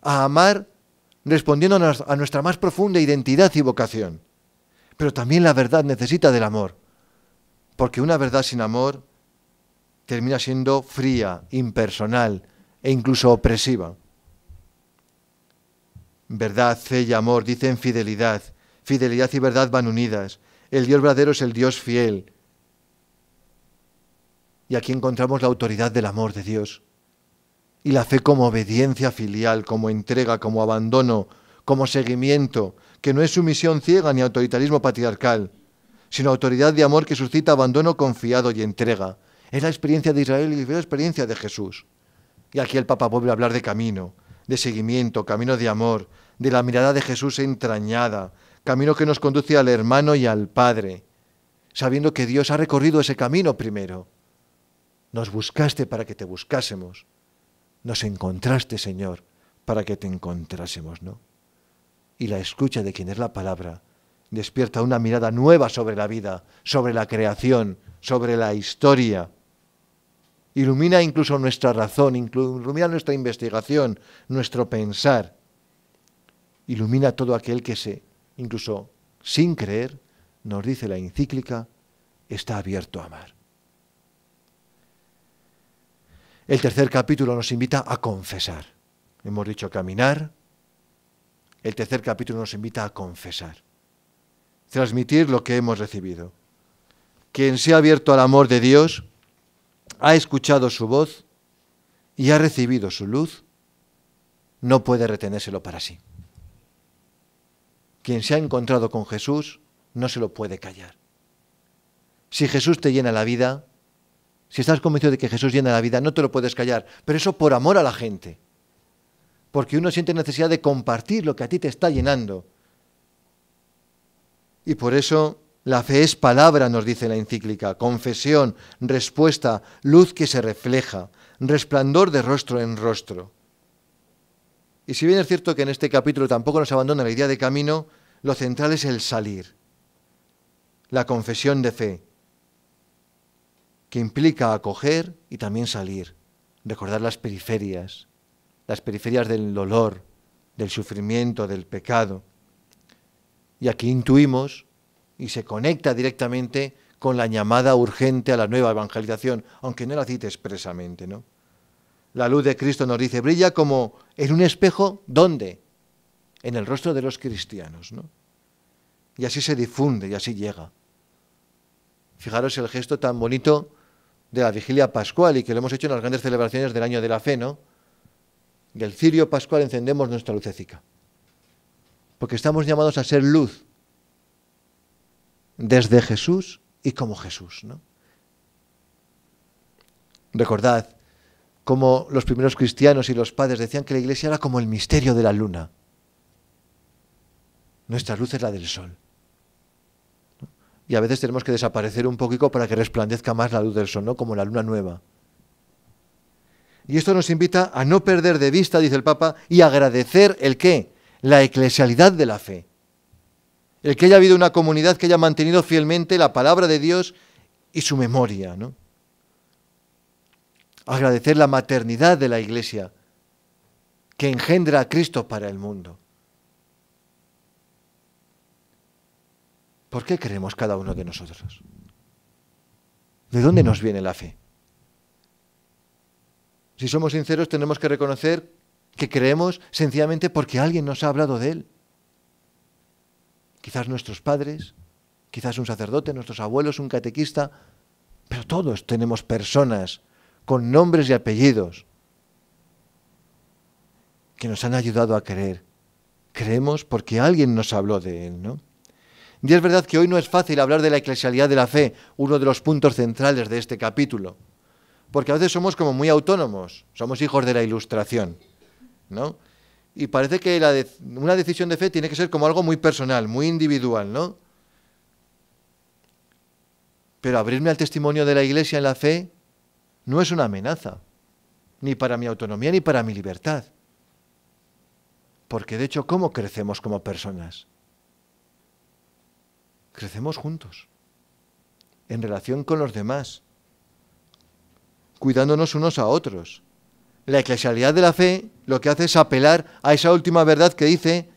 a amar respondiendo a nuestra más profunda identidad y vocación. Pero también la verdad necesita del amor, porque una verdad sin amor termina siendo fría, impersonal e incluso opresiva. Verdad, fe y amor dicen fidelidad, Fidelidad y verdad van unidas. El Dios verdadero es el Dios fiel. Y aquí encontramos la autoridad del amor de Dios. Y la fe como obediencia filial, como entrega, como abandono, como seguimiento, que no es sumisión ciega ni autoritarismo patriarcal, sino autoridad de amor que suscita abandono confiado y entrega. Es la experiencia de Israel y es la experiencia de Jesús. Y aquí el Papa vuelve a hablar de camino, de seguimiento, camino de amor, de la mirada de Jesús entrañada, camino que nos conduce al hermano y al Padre, sabiendo que Dios ha recorrido ese camino primero. Nos buscaste para que te buscásemos. Nos encontraste, Señor, para que te encontrásemos, ¿no? Y la escucha de quien es la palabra despierta una mirada nueva sobre la vida, sobre la creación, sobre la historia. Ilumina incluso nuestra razón, ilumina nuestra investigación, nuestro pensar. Ilumina todo aquel que se incluso sin creer, nos dice la encíclica, está abierto a amar. El tercer capítulo nos invita a confesar. Hemos dicho caminar. El tercer capítulo nos invita a confesar. Transmitir lo que hemos recibido. Quien se ha abierto al amor de Dios ha escuchado su voz y ha recibido su luz, no puede retenérselo para sí. Quien se ha encontrado con Jesús no se lo puede callar. Si Jesús te llena la vida, si estás convencido de que Jesús llena la vida, no te lo puedes callar, pero eso por amor a la gente. Porque uno siente necesidad de compartir lo que a ti te está llenando. Y por eso la fe es palabra, nos dice la encíclica, confesión, respuesta, luz que se refleja, resplandor de rostro en rostro. Y si bien es cierto que en este capítulo tampoco nos abandona la idea de camino, lo central es el salir, la confesión de fe, que implica acoger y también salir, recordar las periferias, las periferias del dolor, del sufrimiento, del pecado. Y aquí intuimos y se conecta directamente con la llamada urgente a la nueva evangelización, aunque no la cite expresamente, ¿no? La luz de Cristo nos dice, brilla como en un espejo, ¿dónde? En el rostro de los cristianos, ¿no? Y así se difunde y así llega. Fijaros el gesto tan bonito de la vigilia pascual y que lo hemos hecho en las grandes celebraciones del año de la fe, ¿no? Y cirio pascual encendemos nuestra lucecica. Porque estamos llamados a ser luz desde Jesús y como Jesús, ¿no? Recordad, como los primeros cristianos y los padres decían que la iglesia era como el misterio de la luna. Nuestra luz es la del sol. Y a veces tenemos que desaparecer un poquito para que resplandezca más la luz del sol, ¿no? como la luna nueva. Y esto nos invita a no perder de vista, dice el Papa, y agradecer el qué, la eclesialidad de la fe. El que haya habido una comunidad que haya mantenido fielmente la palabra de Dios y su memoria, ¿no? agradecer la maternidad de la Iglesia que engendra a Cristo para el mundo. ¿Por qué creemos cada uno de nosotros? ¿De dónde nos viene la fe? Si somos sinceros, tenemos que reconocer que creemos sencillamente porque alguien nos ha hablado de Él. Quizás nuestros padres, quizás un sacerdote, nuestros abuelos, un catequista, pero todos tenemos personas con nombres y apellidos, que nos han ayudado a creer. Creemos porque alguien nos habló de él, ¿no? Y es verdad que hoy no es fácil hablar de la eclesialidad de la fe, uno de los puntos centrales de este capítulo, porque a veces somos como muy autónomos, somos hijos de la ilustración, Y parece que una decisión de fe tiene que ser como algo muy personal, muy individual, ¿no? Pero abrirme al testimonio de la Iglesia en la fe no es una amenaza, ni para mi autonomía ni para mi libertad. Porque de hecho, ¿cómo crecemos como personas? Crecemos juntos, en relación con los demás, cuidándonos unos a otros. La eclesialidad de la fe lo que hace es apelar a esa última verdad que dice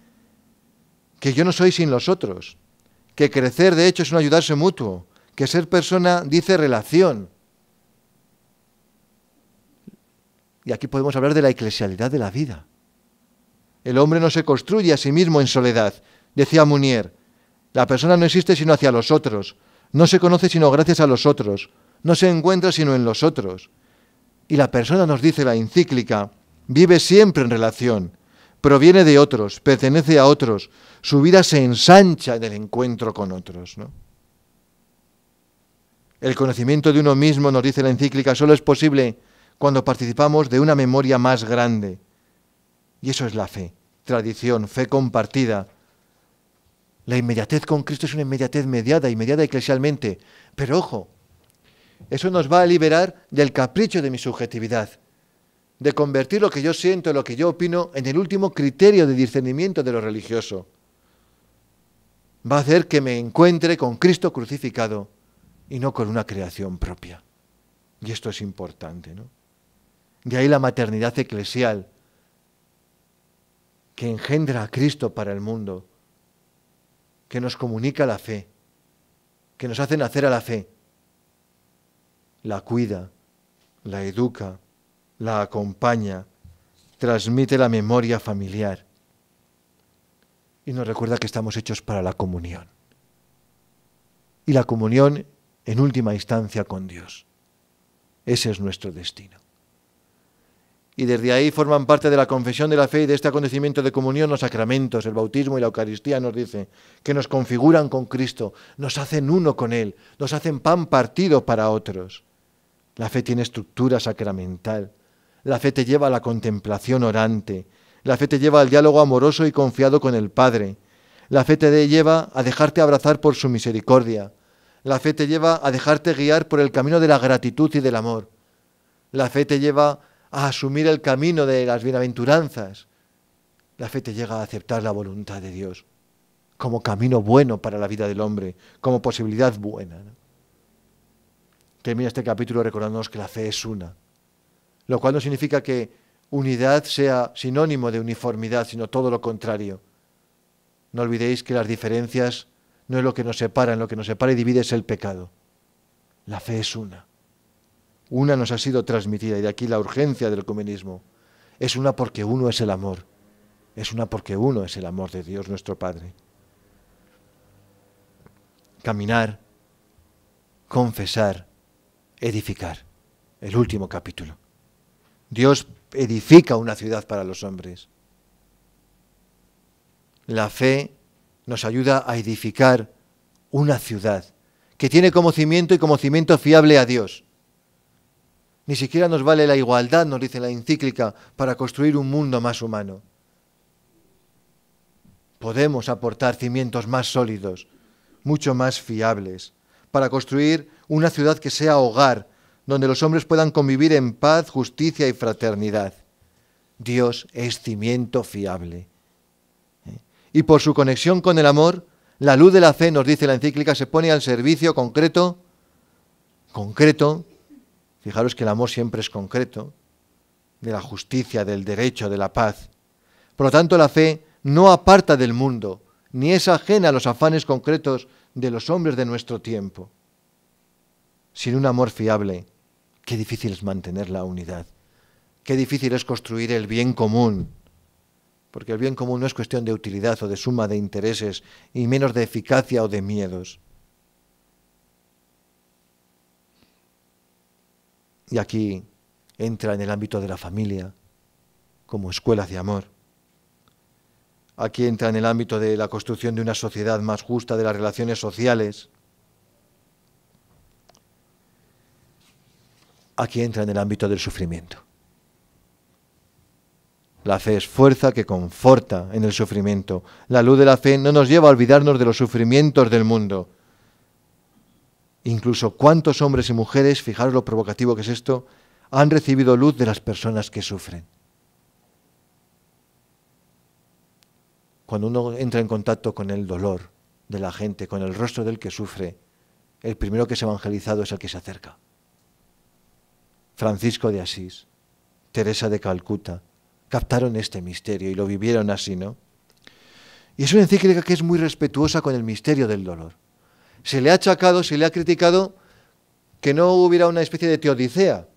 que yo no soy sin los otros, que crecer de hecho es un ayudarse mutuo, que ser persona dice relación, Y aquí podemos hablar de la eclesialidad de la vida. El hombre no se construye a sí mismo en soledad, decía Munier. La persona no existe sino hacia los otros, no se conoce sino gracias a los otros, no se encuentra sino en los otros. Y la persona, nos dice la encíclica, vive siempre en relación, proviene de otros, pertenece a otros, su vida se ensancha en el encuentro con otros. ¿no? El conocimiento de uno mismo, nos dice la encíclica, solo es posible cuando participamos de una memoria más grande. Y eso es la fe, tradición, fe compartida. La inmediatez con Cristo es una inmediatez mediada, inmediada eclesialmente. Pero ojo, eso nos va a liberar del capricho de mi subjetividad, de convertir lo que yo siento, lo que yo opino, en el último criterio de discernimiento de lo religioso. Va a hacer que me encuentre con Cristo crucificado y no con una creación propia. Y esto es importante, ¿no? De ahí la maternidad eclesial que engendra a Cristo para el mundo, que nos comunica la fe, que nos hace nacer a la fe, la cuida, la educa, la acompaña, transmite la memoria familiar y nos recuerda que estamos hechos para la comunión. Y la comunión en última instancia con Dios. Ese es nuestro destino y desde ahí forman parte de la confesión de la fe y de este acontecimiento de comunión los sacramentos, el bautismo y la Eucaristía, nos dice, que nos configuran con Cristo, nos hacen uno con Él, nos hacen pan partido para otros. La fe tiene estructura sacramental, la fe te lleva a la contemplación orante, la fe te lleva al diálogo amoroso y confiado con el Padre, la fe te lleva a dejarte abrazar por su misericordia, la fe te lleva a dejarte guiar por el camino de la gratitud y del amor. La fe te lleva a asumir el camino de las bienaventuranzas. La fe te llega a aceptar la voluntad de Dios como camino bueno para la vida del hombre, como posibilidad buena. Termina este capítulo recordándonos que la fe es una, lo cual no significa que unidad sea sinónimo de uniformidad, sino todo lo contrario. No olvidéis que las diferencias no es lo que nos separa, lo que nos separa y divide es el pecado. La fe es una. Una nos ha sido transmitida y de aquí la urgencia del comunismo. Es una porque uno es el amor. Es una porque uno es el amor de Dios nuestro Padre. Caminar, confesar, edificar. El último capítulo. Dios edifica una ciudad para los hombres. La fe nos ayuda a edificar una ciudad que tiene como cimiento y como cimiento fiable a Dios. Ni siquiera nos vale la igualdad, nos dice la encíclica, para construir un mundo más humano. Podemos aportar cimientos más sólidos, mucho más fiables, para construir una ciudad que sea hogar, donde los hombres puedan convivir en paz, justicia y fraternidad. Dios es cimiento fiable. ¿Eh? Y por su conexión con el amor, la luz de la fe, nos dice la encíclica, se pone al servicio concreto, concreto Fijaros que el amor siempre es concreto, de la justicia, del derecho, de la paz. Por lo tanto, la fe no aparta del mundo, ni es ajena a los afanes concretos de los hombres de nuestro tiempo. Sin un amor fiable, qué difícil es mantener la unidad, qué difícil es construir el bien común, porque el bien común no es cuestión de utilidad o de suma de intereses, y menos de eficacia o de miedos. y aquí entra en el ámbito de la familia como escuelas de amor. Aquí entra en el ámbito de la construcción de una sociedad más justa, de las relaciones sociales. Aquí entra en el ámbito del sufrimiento. La fe es fuerza que conforta en el sufrimiento. La luz de la fe no nos lleva a olvidarnos de los sufrimientos del mundo, Incluso cuántos hombres y mujeres, fijaros lo provocativo que es esto, han recibido luz de las personas que sufren. Cuando uno entra en contacto con el dolor de la gente, con el rostro del que sufre, el primero que es evangelizado es el que se acerca. Francisco de Asís, Teresa de Calcuta, captaron este misterio y lo vivieron así, ¿no? Y es una encíclica que es muy respetuosa con el misterio del dolor se le ha achacado, se le ha criticado que no hubiera una especie de teodicea,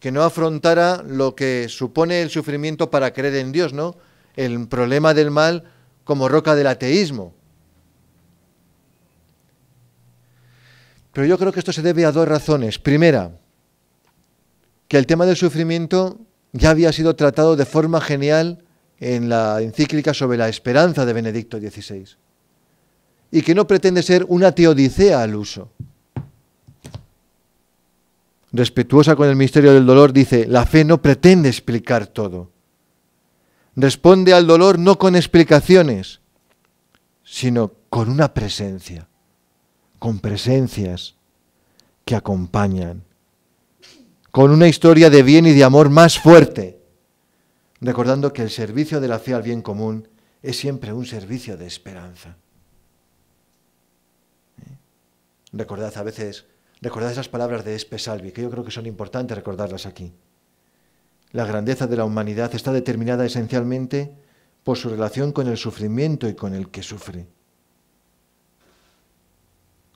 que no afrontara lo que supone el sufrimiento para creer en Dios, ¿no? El problema del mal como roca del ateísmo. Pero yo creo que esto se debe a dos razones. Primera, que el tema del sufrimiento ya había sido tratado de forma genial en la encíclica sobre la esperanza de Benedicto XVI y que no pretende ser una teodicea al uso. Respetuosa con el misterio del dolor, dice, la fe no pretende explicar todo. Responde al dolor no con explicaciones, sino con una presencia, con presencias que acompañan, con una historia de bien y de amor más fuerte, recordando que el servicio de la fe al bien común es siempre un servicio de esperanza. Recordad a veces, recordad esas palabras de Espe Salvi, que yo creo que son importantes recordarlas aquí. La grandeza de la humanidad está determinada esencialmente por su relación con el sufrimiento y con el que sufre.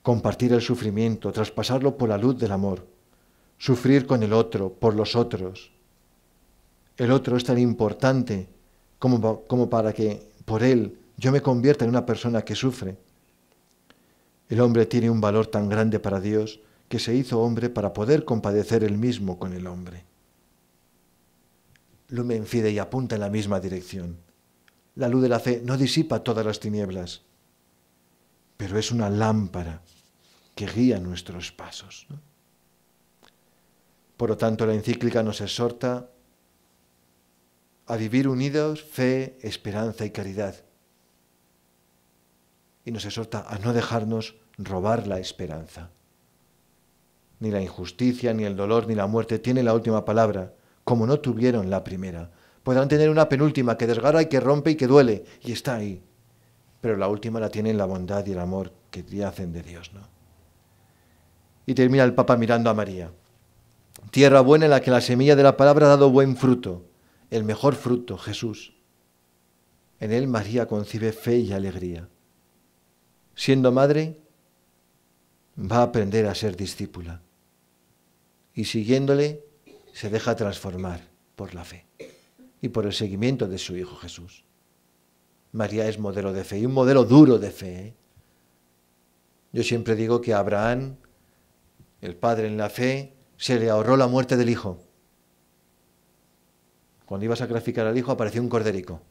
Compartir el sufrimiento, traspasarlo por la luz del amor, sufrir con el otro, por los otros. El otro es tan importante como, como para que por él yo me convierta en una persona que sufre. El hombre tiene un valor tan grande para Dios que se hizo hombre para poder compadecer el mismo con el hombre. Lumen y apunta en la misma dirección. La luz de la fe no disipa todas las tinieblas, pero es una lámpara que guía nuestros pasos. Por lo tanto, la encíclica nos exhorta a vivir unidos fe, esperanza y caridad. Y nos exhorta a no dejarnos robar la esperanza. Ni la injusticia, ni el dolor, ni la muerte tienen la última palabra, como no tuvieron la primera. Podrán tener una penúltima que desgarra y que rompe y que duele, y está ahí. Pero la última la tienen la bondad y el amor que hacen de Dios, ¿no? Y termina el Papa mirando a María. Tierra buena en la que la semilla de la palabra ha dado buen fruto, el mejor fruto, Jesús. En él María concibe fe y alegría. Siendo madre, va a aprender a ser discípula. Y siguiéndole, se deja transformar por la fe y por el seguimiento de su Hijo Jesús. María es modelo de fe y un modelo duro de fe. ¿eh? Yo siempre digo que a Abraham, el padre en la fe, se le ahorró la muerte del hijo. Cuando iba a sacrificar al hijo apareció un corderico.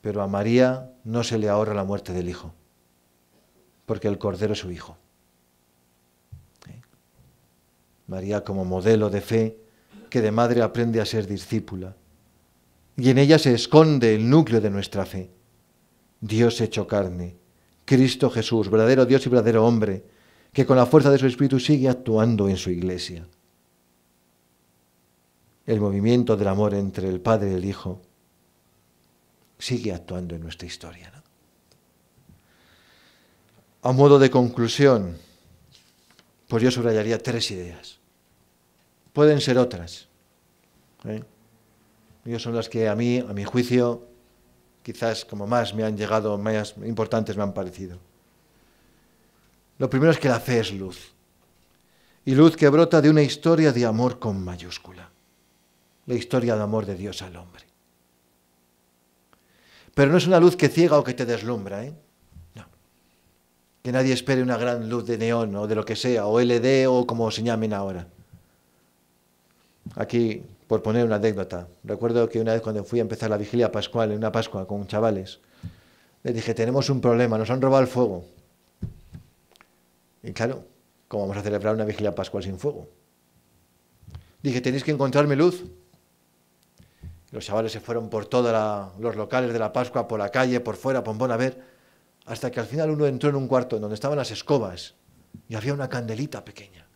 Pero a María no se le ahorra la muerte del hijo porque el Cordero es su Hijo. ¿Eh? María como modelo de fe, que de madre aprende a ser discípula, y en ella se esconde el núcleo de nuestra fe. Dios hecho carne, Cristo Jesús, verdadero Dios y verdadero hombre, que con la fuerza de su Espíritu sigue actuando en su iglesia. El movimiento del amor entre el Padre y el Hijo sigue actuando en nuestra historia. A modo de conclusión, pues yo subrayaría tres ideas. Pueden ser otras. ¿eh? son las que a mí, a mi juicio, quizás como más me han llegado, más importantes me han parecido. Lo primero es que la fe es luz. Y luz que brota de una historia de amor con mayúscula. La historia de amor de Dios al hombre. Pero no es una luz que ciega o que te deslumbra, ¿eh? que nadie espere una gran luz de neón o de lo que sea, o LD o como se llamen ahora. Aquí, por poner una anécdota, recuerdo que una vez cuando fui a empezar la vigilia pascual, en una Pascua con chavales, les dije, tenemos un problema, nos han robado el fuego. Y claro, ¿cómo vamos a celebrar una vigilia pascual sin fuego? Dije, tenéis que encontrarme luz. Los chavales se fueron por todos los locales de la Pascua, por la calle, por fuera, por a ver hasta que al final uno entró en un cuarto en donde estaban las escobas y había una candelita pequeña.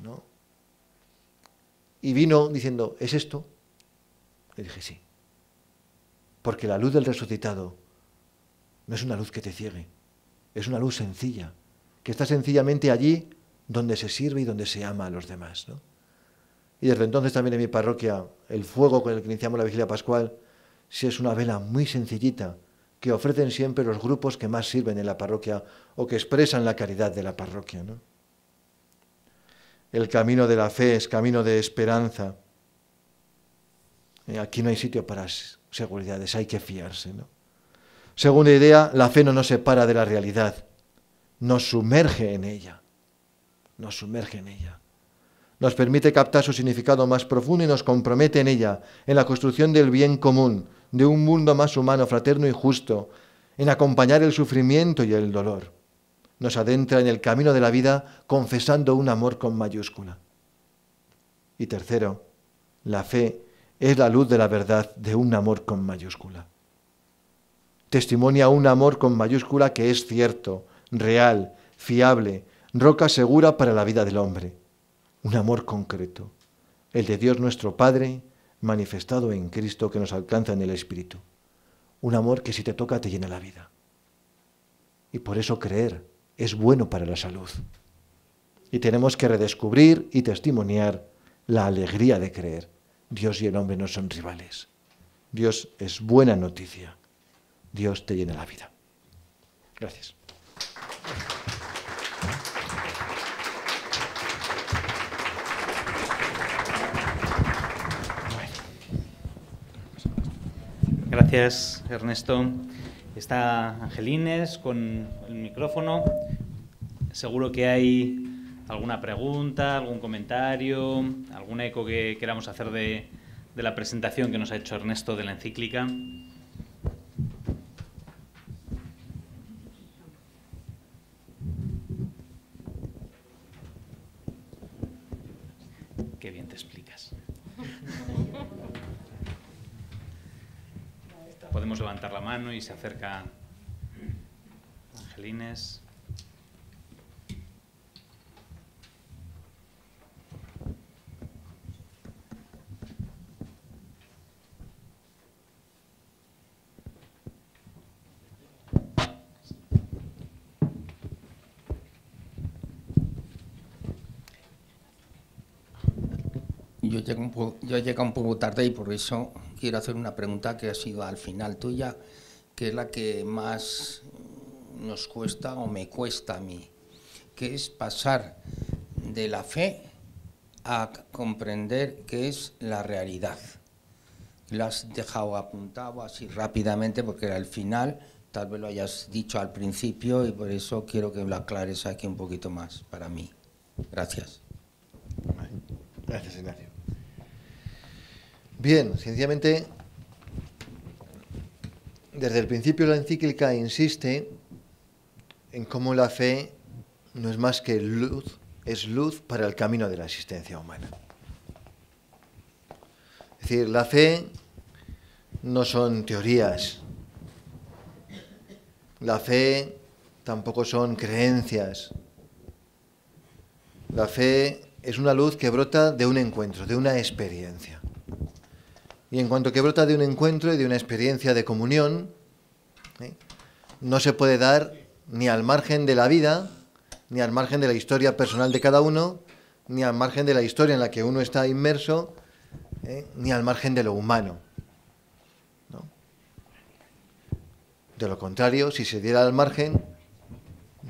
¿no? Y vino diciendo, ¿es esto? Le dije, sí. Porque la luz del resucitado no es una luz que te ciegue, es una luz sencilla, que está sencillamente allí donde se sirve y donde se ama a los demás. ¿no? Y desde entonces también en mi parroquia, el fuego con el que iniciamos la vigilia pascual, si es una vela muy sencillita, que ofrecen siempre los grupos que más sirven en la parroquia o que expresan la caridad de la parroquia. ¿no? El camino de la fe es camino de esperanza. Eh, aquí no hay sitio para seguridades, hay que fiarse. ¿no? Segunda idea, la fe no nos separa de la realidad, nos sumerge en ella, nos sumerge en ella. Nos permite captar su significado más profundo y nos compromete en ella, en la construcción del bien común, de un mundo más humano, fraterno y justo, en acompañar el sufrimiento y el dolor. Nos adentra en el camino de la vida confesando un amor con mayúscula. Y tercero, la fe es la luz de la verdad de un amor con mayúscula. Testimonia un amor con mayúscula que es cierto, real, fiable, roca segura para la vida del hombre. Un amor concreto, el de Dios nuestro Padre manifestado en Cristo que nos alcanza en el Espíritu. Un amor que si te toca te llena la vida. Y por eso creer es bueno para la salud. Y tenemos que redescubrir y testimoniar la alegría de creer. Dios y el hombre no son rivales. Dios es buena noticia. Dios te llena la vida. Gracias. Gracias, Ernesto. Está Angelines con el micrófono. Seguro que hay alguna pregunta, algún comentario, algún eco que queramos hacer de, de la presentación que nos ha hecho Ernesto de la encíclica. y se acercan Angelines. Yo llego, yo llego un poco tarde y por eso quiero hacer una pregunta que ha sido al final tuya que es la que más nos cuesta o me cuesta a mí, que es pasar de la fe a comprender qué es la realidad. Lo has dejado apuntado así rápidamente porque era el final, tal vez lo hayas dicho al principio y por eso quiero que lo aclares aquí un poquito más para mí. Gracias. Gracias, Ignacio. Bien, sencillamente desde el principio la encíclica insiste en cómo la fe no es más que luz, es luz para el camino de la existencia humana. Es decir, la fe no son teorías, la fe tampoco son creencias, la fe es una luz que brota de un encuentro, de una experiencia. Y en cuanto que brota de un encuentro y de una experiencia de comunión, ¿eh? no se puede dar ni al margen de la vida, ni al margen de la historia personal de cada uno, ni al margen de la historia en la que uno está inmerso, ¿eh? ni al margen de lo humano. De lo contrario, si se diera al margen,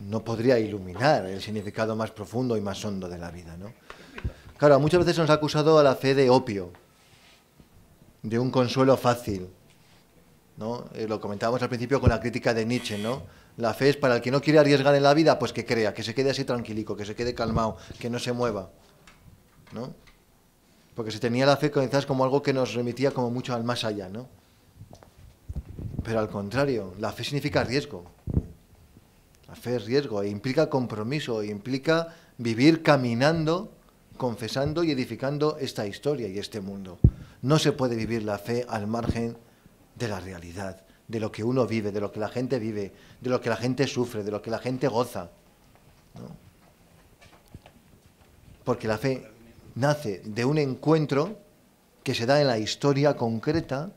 no podría iluminar el significado más profundo y más hondo de la vida. Claro, muchas veces se nos ha acusado a la fe de opio de un consuelo fácil. ¿no? Eh, lo comentábamos al principio con la crítica de Nietzsche, ¿no? La fe es para el que no quiere arriesgar en la vida, pues que crea, que se quede así tranquilico, que se quede calmado, que no se mueva, ¿no? Porque se tenía la fe quizás como algo que nos remitía como mucho al más allá, ¿no? Pero al contrario, la fe significa riesgo. La fe es riesgo, e implica compromiso, e implica vivir caminando, confesando y edificando esta historia y este mundo. No se puede vivir la fe al margen de la realidad, de lo que uno vive, de lo que la gente vive, de lo que la gente sufre, de lo que la gente goza. Porque la fe nace de un encuentro que se da en la historia concreta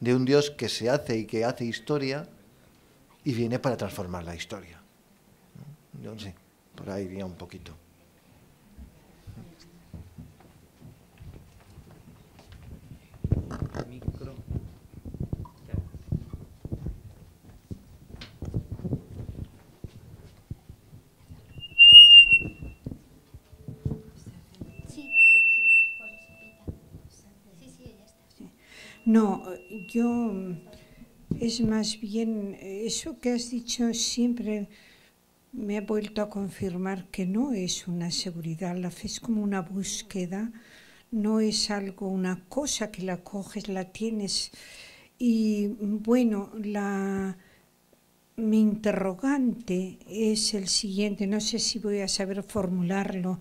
de un Dios que se hace y que hace historia y viene para transformar la historia. Yo no sé, por ahí iría un poquito. No, yo es más bien eso que has dicho siempre me ha vuelto a confirmar que no es una seguridad, la fe es como una búsqueda no es algo, una cosa que la coges, la tienes. Y bueno, la, mi interrogante es el siguiente, no sé si voy a saber formularlo.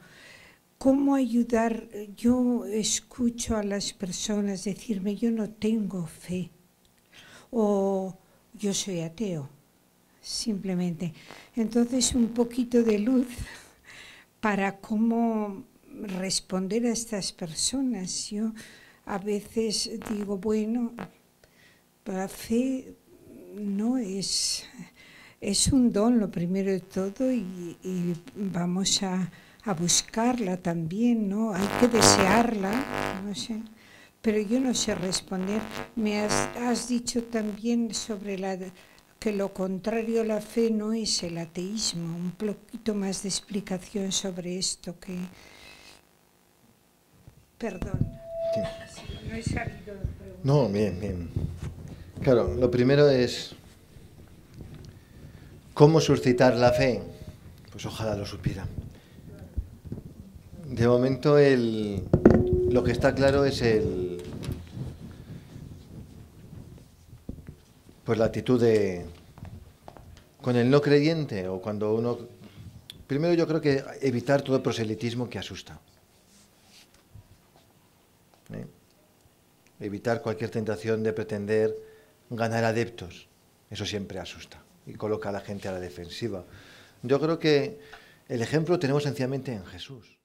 ¿Cómo ayudar? Yo escucho a las personas decirme, yo no tengo fe o yo soy ateo, simplemente. Entonces, un poquito de luz para cómo responder a estas personas. Yo a veces digo, bueno, la fe no es, es un don lo primero de todo y, vamos a, buscarla también, ¿no? Hay que desearla, no sé. Pero yo no sé responder. Me has, dicho también sobre la que lo contrario a la fe no es el ateísmo. Un poquito más de explicación sobre esto que, Perdón. No he No, bien, bien. Claro, lo primero es cómo suscitar la fe. Pues ojalá lo supiera. De momento lo que está claro es el pues la actitud de con el no creyente o cuando uno primero yo creo que evitar todo proselitismo que asusta. evitar cualquier tentación de pretender ganar adeptos. Eso siempre asusta y coloca a la gente a la defensiva. Yo creo que el ejemplo tenemos sencillamente en Jesús.